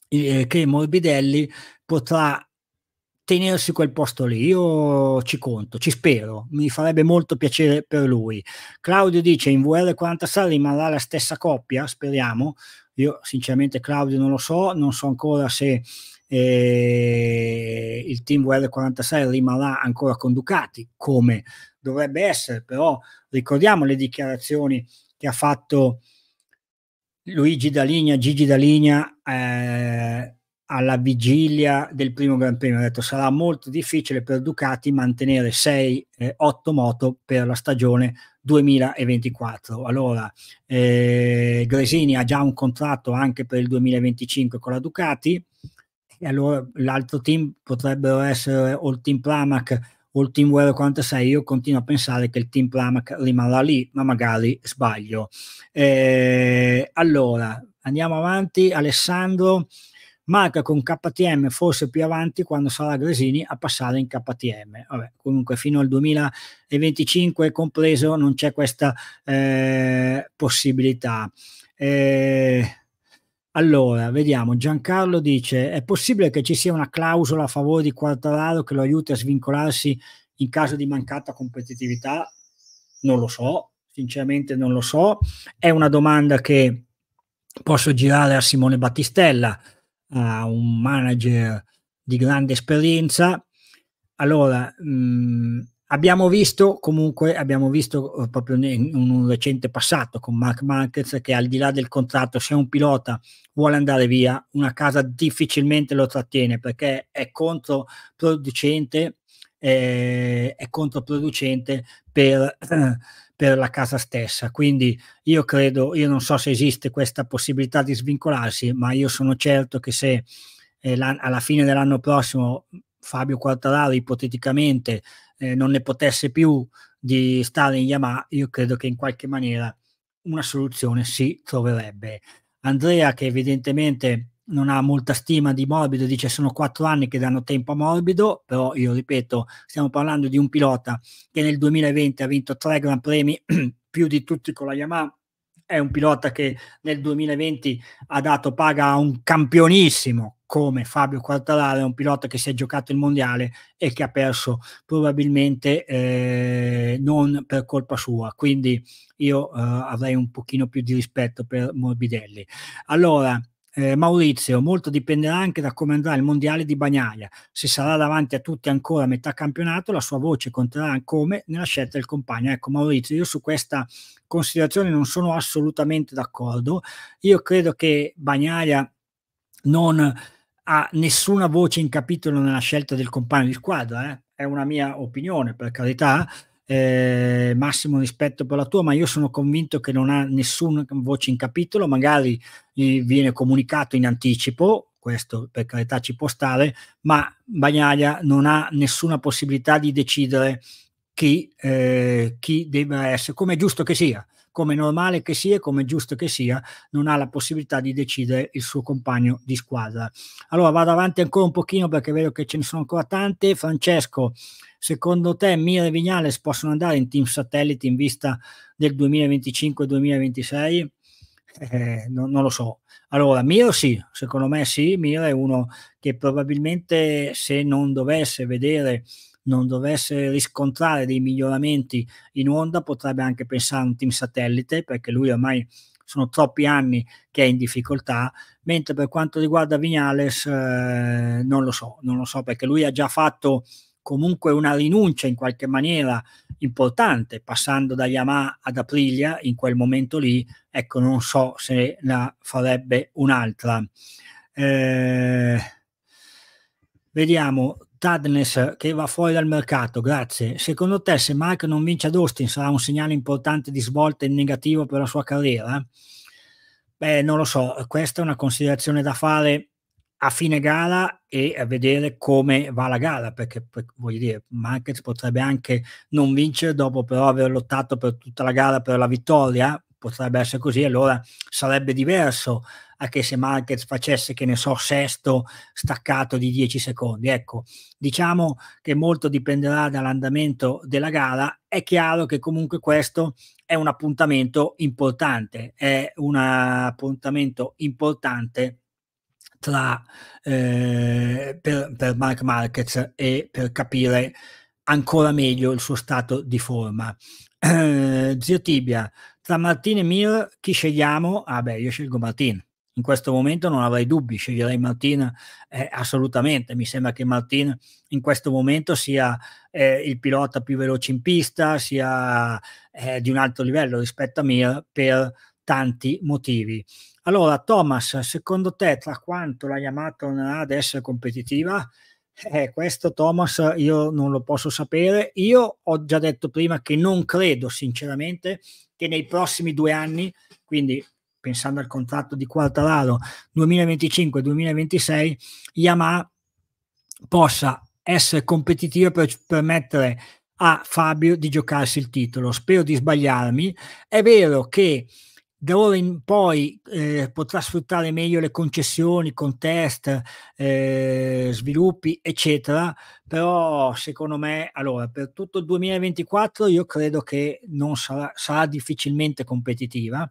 eh, che Morbidelli potrà tenersi quel posto lì. Io ci conto, ci spero, mi farebbe molto piacere per lui. Claudio dice in VR46 rimarrà la stessa coppia, speriamo. Io sinceramente Claudio non lo so, non so ancora se eh, il team VR46 rimarrà ancora con Ducati come dovrebbe essere, però ricordiamo le dichiarazioni che ha fatto Luigi Daligna, Gigi Daligna eh, alla vigilia del primo Gran Premio. Ha detto sarà molto difficile per Ducati mantenere 6-8 eh, moto per la stagione 2024. Allora, eh, Gresini ha già un contratto anche per il 2025 con la Ducati. E allora l'altro team potrebbero essere o il team Pramac o il Teamware 46, io continuo a pensare che il team Plamac rimarrà lì, ma magari sbaglio. Eh, allora, andiamo avanti. Alessandro marca con KTM forse più avanti quando sarà Gresini a passare in KTM. Vabbè, comunque fino al 2025 compreso non c'è questa eh, possibilità. Eh, allora, vediamo, Giancarlo dice, è possibile che ci sia una clausola a favore di Quartararo che lo aiuti a svincolarsi in caso di mancata competitività? Non lo so, sinceramente non lo so. È una domanda che posso girare a Simone Battistella, a un manager di grande esperienza. Allora, mh, mm, Abbiamo visto comunque, abbiamo visto eh, proprio in un recente passato con Mark Marquez che al di là del contratto, se un pilota vuole andare via, una casa difficilmente lo trattiene perché è controproducente, eh, è controproducente per, per la casa stessa. Quindi io credo, io non so se esiste questa possibilità di svincolarsi, ma io sono certo che se eh, la, alla fine dell'anno prossimo Fabio Quartararo ipoteticamente eh, non ne potesse più di stare in Yamaha, io credo che in qualche maniera una soluzione si troverebbe. Andrea, che evidentemente non ha molta stima di Morbido, dice sono quattro anni che danno tempo a Morbido, però io ripeto, stiamo parlando di un pilota che nel 2020 ha vinto tre Gran Premi, più di tutti con la Yamaha, è un pilota che nel 2020 ha dato paga a un campionissimo come Fabio Quartararo è un pilota che si è giocato il mondiale e che ha perso probabilmente eh, non per colpa sua, quindi io eh, avrei un pochino più di rispetto per Morbidelli. Allora, eh, Maurizio, molto dipenderà anche da come andrà il mondiale di Bagnaia. Se sarà davanti a tutti ancora a metà campionato, la sua voce conterà come nella scelta del compagno. Ecco, Maurizio, io su questa considerazione non sono assolutamente d'accordo. Io credo che Bagnaia non ha nessuna voce in capitolo nella scelta del compagno di squadra, eh? è una mia opinione per carità, eh, massimo rispetto per la tua, ma io sono convinto che non ha nessuna voce in capitolo, magari eh, viene comunicato in anticipo, questo per carità ci può stare, ma Bagnaglia non ha nessuna possibilità di decidere chi, eh, chi deve essere, come è giusto che sia come normale che sia come giusto che sia, non ha la possibilità di decidere il suo compagno di squadra. Allora vado avanti ancora un pochino perché vedo che ce ne sono ancora tante. Francesco, secondo te Mira e Vignales possono andare in team satellite in vista del 2025-2026? Eh, no, non lo so. Allora, Miro sì, secondo me sì, Miro è uno che probabilmente se non dovesse vedere non dovesse riscontrare dei miglioramenti in onda, potrebbe anche pensare a un team satellite, perché lui ormai sono troppi anni che è in difficoltà, mentre per quanto riguarda Vignales eh, non lo so, non lo so perché lui ha già fatto comunque una rinuncia in qualche maniera importante passando da Yamaha ad Aprilia in quel momento lì, ecco non so se la farebbe un'altra. Eh, vediamo, Tadnes che va fuori dal mercato, grazie. Secondo te se Mark non vince ad Austin sarà un segnale importante di svolta in negativo per la sua carriera? Beh, non lo so, questa è una considerazione da fare a fine gara e a vedere come va la gara, perché voglio dire, Marquez potrebbe anche non vincere dopo però aver lottato per tutta la gara per la vittoria, potrebbe essere così, allora sarebbe diverso a che se Marquez facesse, che ne so, sesto staccato di 10 secondi. Ecco, diciamo che molto dipenderà dall'andamento della gara. È chiaro che comunque questo è un appuntamento importante, è un appuntamento importante tra, eh, per, per Mark Marquez e per capire ancora meglio il suo stato di forma. zio Tibia, tra Martin e Mir chi scegliamo? Ah beh, io scelgo Martin in questo momento non avrei dubbi, sceglierei Martin eh, assolutamente, mi sembra che Martin in questo momento sia eh, il pilota più veloce in pista, sia eh, di un alto livello rispetto a Mir per tanti motivi. Allora Thomas, secondo te tra quanto la Yamaha tornerà ad essere competitiva? Eh, questo Thomas io non lo posso sapere. Io ho già detto prima che non credo sinceramente che nei prossimi due anni, quindi pensando al contratto di Quartararo 2025-2026, Yamaha possa essere competitiva per permettere a Fabio di giocarsi il titolo. Spero di sbagliarmi. È vero che da ora in poi eh, potrà sfruttare meglio le concessioni, contest, eh, sviluppi, eccetera, però secondo me, allora, per tutto il 2024 io credo che non sarà, sarà difficilmente competitiva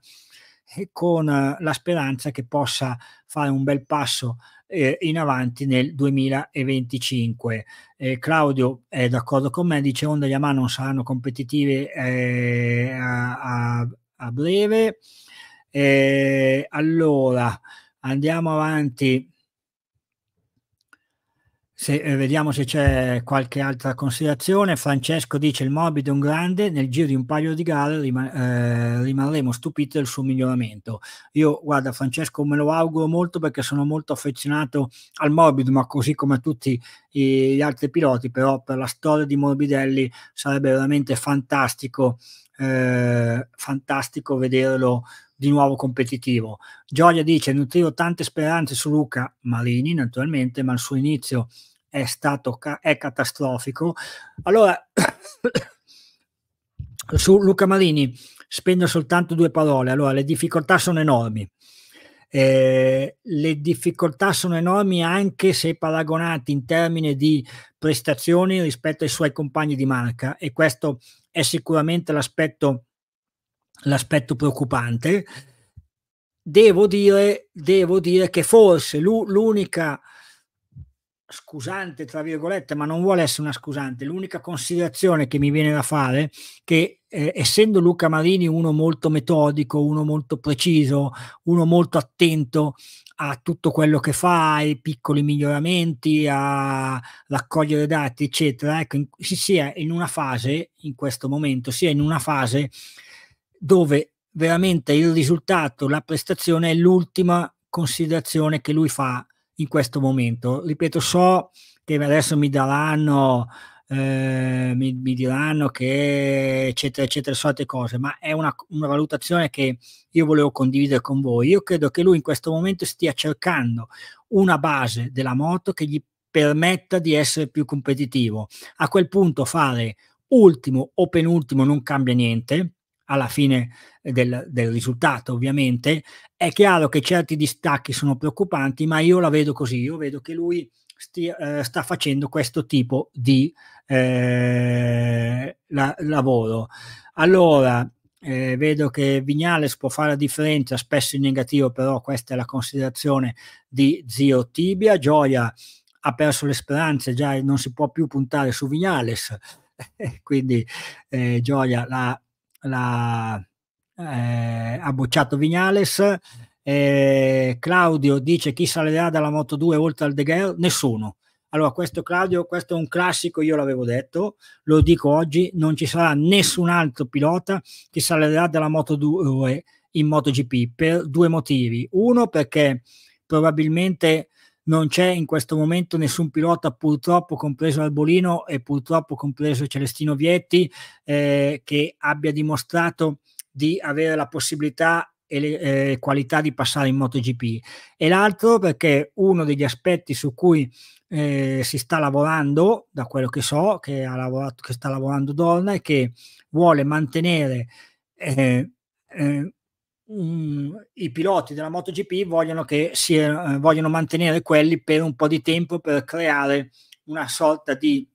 con eh, la speranza che possa fare un bel passo eh, in avanti nel 2025. Eh, Claudio è d'accordo con me, dice Honda e Yamaha non saranno competitive eh, a, a, a, breve. Eh, allora, andiamo avanti se, eh, vediamo se c'è qualche altra considerazione. Francesco dice il morbido è un grande, nel giro di un paio di gare rima- eh, rimarremo stupiti del suo miglioramento. Io guarda Francesco me lo auguro molto perché sono molto affezionato al morbido, ma così come a tutti gli altri piloti, però per la storia di Morbidelli sarebbe veramente fantastico, eh, fantastico vederlo di nuovo competitivo. Gioia dice nutrivo tante speranze su Luca Marini naturalmente, ma il suo inizio è stato è catastrofico. Allora, su Luca Marini spendo soltanto due parole. Allora, le difficoltà sono enormi. Eh, le difficoltà sono enormi anche se paragonati in termini di prestazioni rispetto ai suoi compagni di marca e questo è sicuramente l'aspetto, preoccupante. Devo dire, devo dire, che forse l'unica scusante, tra virgolette, ma non vuole essere una scusante. L'unica considerazione che mi viene da fare è che eh, essendo Luca Marini uno molto metodico, uno molto preciso, uno molto attento a tutto quello che fa, ai piccoli miglioramenti, a raccogliere dati, eccetera, ecco, in, si sia in una fase, in questo momento, sia in una fase dove veramente il risultato, la prestazione è l'ultima considerazione che lui fa in questo momento. Ripeto, so che adesso mi daranno, eh, mi, mi, diranno che eccetera, eccetera, solite cose, ma è una, una valutazione che io volevo condividere con voi. Io credo che lui in questo momento stia cercando una base della moto che gli permetta di essere più competitivo. A quel punto fare ultimo o penultimo non cambia niente, alla fine del, del risultato ovviamente, è chiaro che certi distacchi sono preoccupanti, ma io la vedo così, io vedo che lui stia, eh, sta facendo questo tipo di eh, la, lavoro. Allora, eh, vedo che Vignales può fare la differenza, spesso in negativo, però questa è la considerazione di zio Tibia. Gioia ha perso le speranze, già non si può più puntare su Vignales, quindi eh, Gioia la, la, eh, ha bocciato Vignales. Eh, Claudio dice chi salirà dalla Moto 2 oltre al De Gea? Nessuno. Allora, questo Claudio, questo è un classico, io l'avevo detto, lo dico oggi, non ci sarà nessun altro pilota che salirà dalla Moto 2 in MotoGP per due motivi. Uno, perché probabilmente non c'è in questo momento nessun pilota, purtroppo compreso Arbolino e purtroppo compreso Celestino Vietti, eh, che abbia dimostrato di avere la possibilità e le eh, qualità di passare in MotoGP e l'altro perché uno degli aspetti su cui eh, si sta lavorando, da quello che so, che, ha lavorato, che sta lavorando Dorna, è che vuole mantenere eh, mh, eh, i piloti della MotoGP vogliono, che si, eh, vogliono mantenere quelli per un po' di tempo per creare una sorta di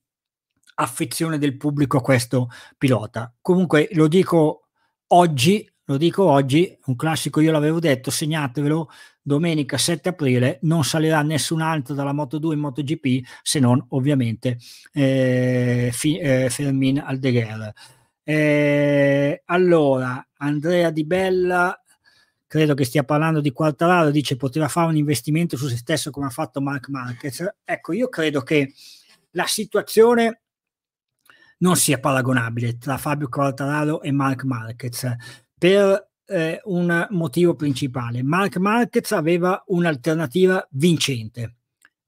affezione del pubblico a questo pilota. Comunque lo dico oggi, lo dico oggi, un classico io l'avevo detto, segnatevelo, domenica 7 aprile non salirà nessun altro dalla Moto 2 in MotoGP se non ovviamente eh, Fi, eh, Fermin Aldeguer. Eh, allora, Andrea Di Bella, credo che stia parlando di Quartararo, dice poteva fare un investimento su se stesso come ha fatto Mark Marquez. Ecco, io credo che la situazione non sia paragonabile tra Fabio Quartararo e Mark Marquez per eh, un motivo principale. Mark Marquez aveva un'alternativa vincente,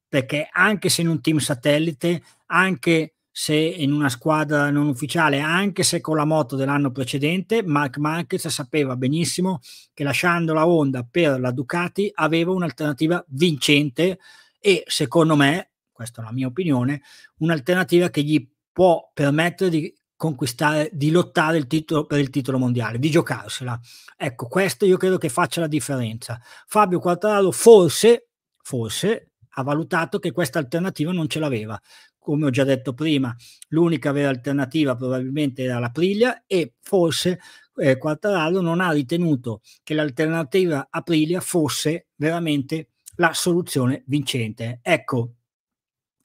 perché anche se in un team satellite, anche se in una squadra non ufficiale, anche se con la moto dell'anno precedente, Mark Marquez sapeva benissimo che lasciando la Honda per la Ducati aveva un'alternativa vincente e secondo me, questa è la mia opinione, un'alternativa che gli può permettere di conquistare, di lottare il titolo, per il titolo mondiale, di giocarsela. Ecco, questo io credo che faccia la differenza. Fabio Quartararo forse, forse ha valutato che questa alternativa non ce l'aveva. Come ho già detto prima, l'unica vera alternativa probabilmente era la e forse eh, Quartararo non ha ritenuto che l'alternativa Aprilia fosse veramente la soluzione vincente. Ecco,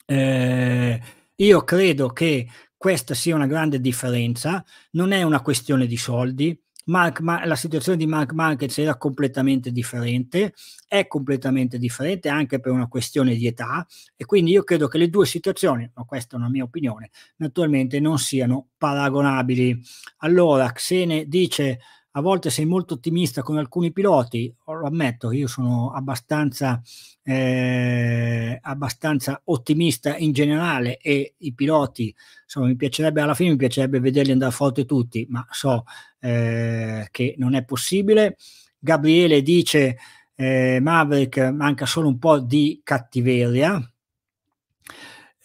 eh, io credo che questa sia una grande differenza, non è una questione di soldi. Mark, ma, la situazione di Mark Marquez era completamente differente, è completamente differente anche per una questione di età e quindi io credo che le due situazioni, ma questa è una mia opinione, naturalmente non siano paragonabili. Allora, Xene dice a volte sei molto ottimista con alcuni piloti, lo ammetto, io sono abbastanza, eh, abbastanza ottimista in generale e i piloti, insomma, mi piacerebbe, alla fine mi piacerebbe vederli andare forte tutti, ma so eh, che non è possibile. Gabriele dice, eh, Maverick manca solo un po' di cattiveria,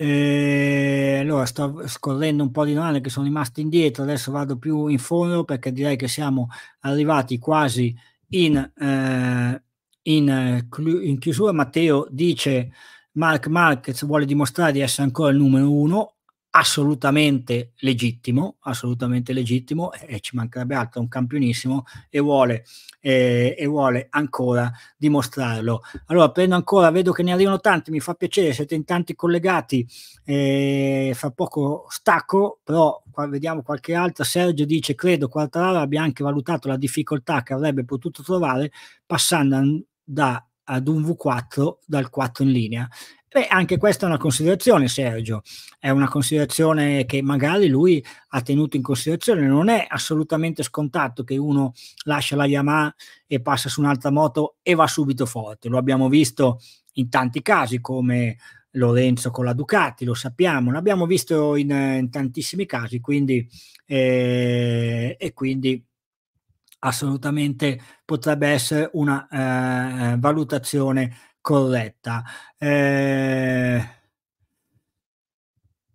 e ehm, allora sto scorrendo un po' di domande che sono rimaste indietro, adesso vado più in fondo perché direi che siamo arrivati quasi in, eh, in, eh, in chiusura. Matteo dice Mark Marquez vuole dimostrare di essere ancora il numero uno assolutamente legittimo, assolutamente legittimo e eh, ci mancherebbe altro, un campionissimo e vuole, eh, e vuole ancora dimostrarlo. Allora prendo ancora, vedo che ne arrivano tanti, mi fa piacere, siete in tanti collegati, eh, fra poco stacco, però qua vediamo qualche altra. Sergio dice, credo Quartararo abbia anche valutato la difficoltà che avrebbe potuto trovare passando da ad un V4 dal 4 in linea Beh, anche questa è una considerazione, Sergio, è una considerazione che magari lui ha tenuto in considerazione. Non è assolutamente scontato che uno lascia la Yamaha e passa su un'altra moto e va subito forte. Lo abbiamo visto in tanti casi, come Lorenzo con la Ducati, lo sappiamo, l'abbiamo visto in, in tantissimi casi, quindi, eh, e quindi assolutamente potrebbe essere una eh, valutazione corretta. Eh,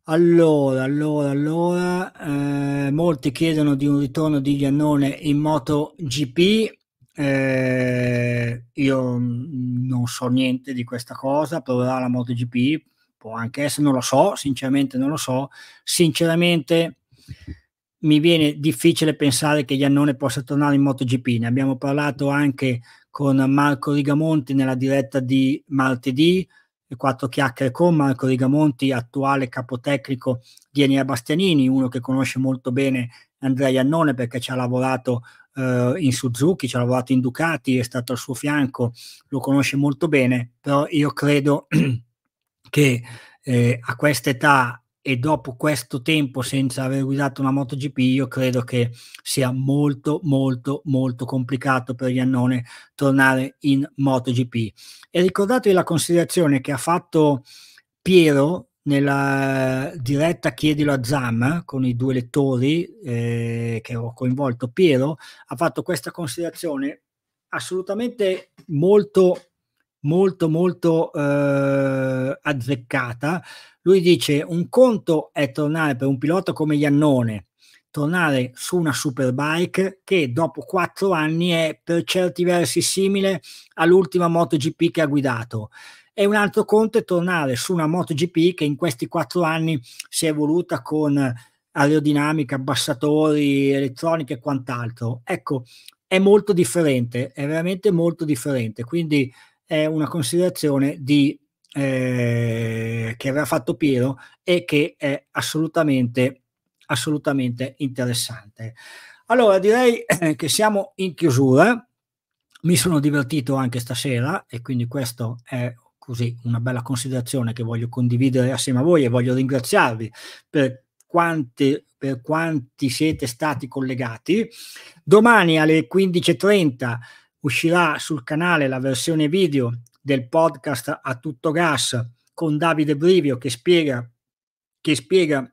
allora, allora, allora, eh, molti chiedono di un ritorno di Giannone in moto GP. Eh, io mm, non so niente di questa cosa, proverà la moto GP, può anche essere, non lo so, sinceramente non lo so. Sinceramente mi viene difficile pensare che Iannone possa tornare in MotoGP. Ne abbiamo parlato anche con Marco Rigamonti nella diretta di martedì, quattro chiacchiere con Marco Rigamonti, attuale capotecnico di Enea Bastianini, uno che conosce molto bene Andrea Iannone perché ci ha lavorato eh, in Suzuki, ci ha lavorato in Ducati, è stato al suo fianco, lo conosce molto bene, però io credo che eh, a questa età e dopo questo tempo senza aver guidato una MotoGP io credo che sia molto molto molto complicato per Iannone tornare in MotoGP e ricordatevi la considerazione che ha fatto Piero nella diretta Chiedilo a Zam con i due lettori eh, che ho coinvolto Piero ha fatto questa considerazione assolutamente molto molto molto eh, azzeccata lui dice un conto è tornare per un pilota come Iannone, tornare su una superbike che dopo quattro anni è per certi versi simile all'ultima MotoGP che ha guidato. E un altro conto è tornare su una MotoGP che in questi quattro anni si è evoluta con aerodinamica, abbassatori, elettronica e quant'altro. Ecco, è molto differente, è veramente molto differente, quindi è una considerazione di eh, che aveva fatto Piero e che è assolutamente, assolutamente interessante. Allora direi eh, che siamo in chiusura, mi sono divertito anche stasera e quindi questo è così una bella considerazione che voglio condividere assieme a voi e voglio ringraziarvi per quanti, per quanti siete stati collegati. Domani alle 15.30 uscirà sul canale la versione video del podcast A tutto gas con Davide Brivio che spiega, che spiega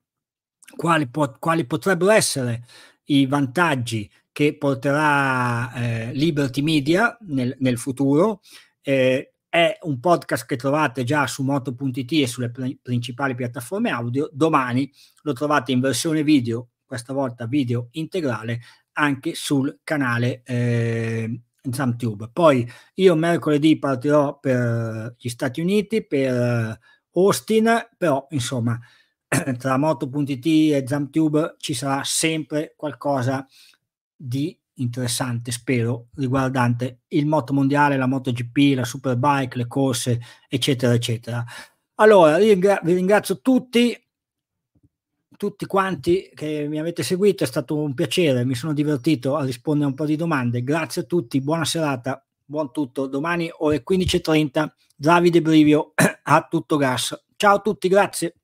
quali, po- quali potrebbero essere i vantaggi che porterà eh, Liberty Media nel, nel futuro. Eh, è un podcast che trovate già su moto.it e sulle pr- principali piattaforme audio. Domani lo trovate in versione video, questa volta video integrale, anche sul canale eh, Zamtube. Poi io mercoledì partirò per gli Stati Uniti, per eh, Austin, però insomma tra Moto.it e Zamtube ci sarà sempre qualcosa di interessante, spero, riguardante il moto mondiale, la MotoGP, la Superbike, le corse, eccetera, eccetera. Allora, vi ringrazio tutti, tutti quanti che mi avete seguito, è stato un piacere, mi sono divertito a rispondere a un po' di domande. Grazie a tutti, buona serata, buon tutto. Domani ore 15.30, Davide Brivio a tutto gas. Ciao a tutti, grazie.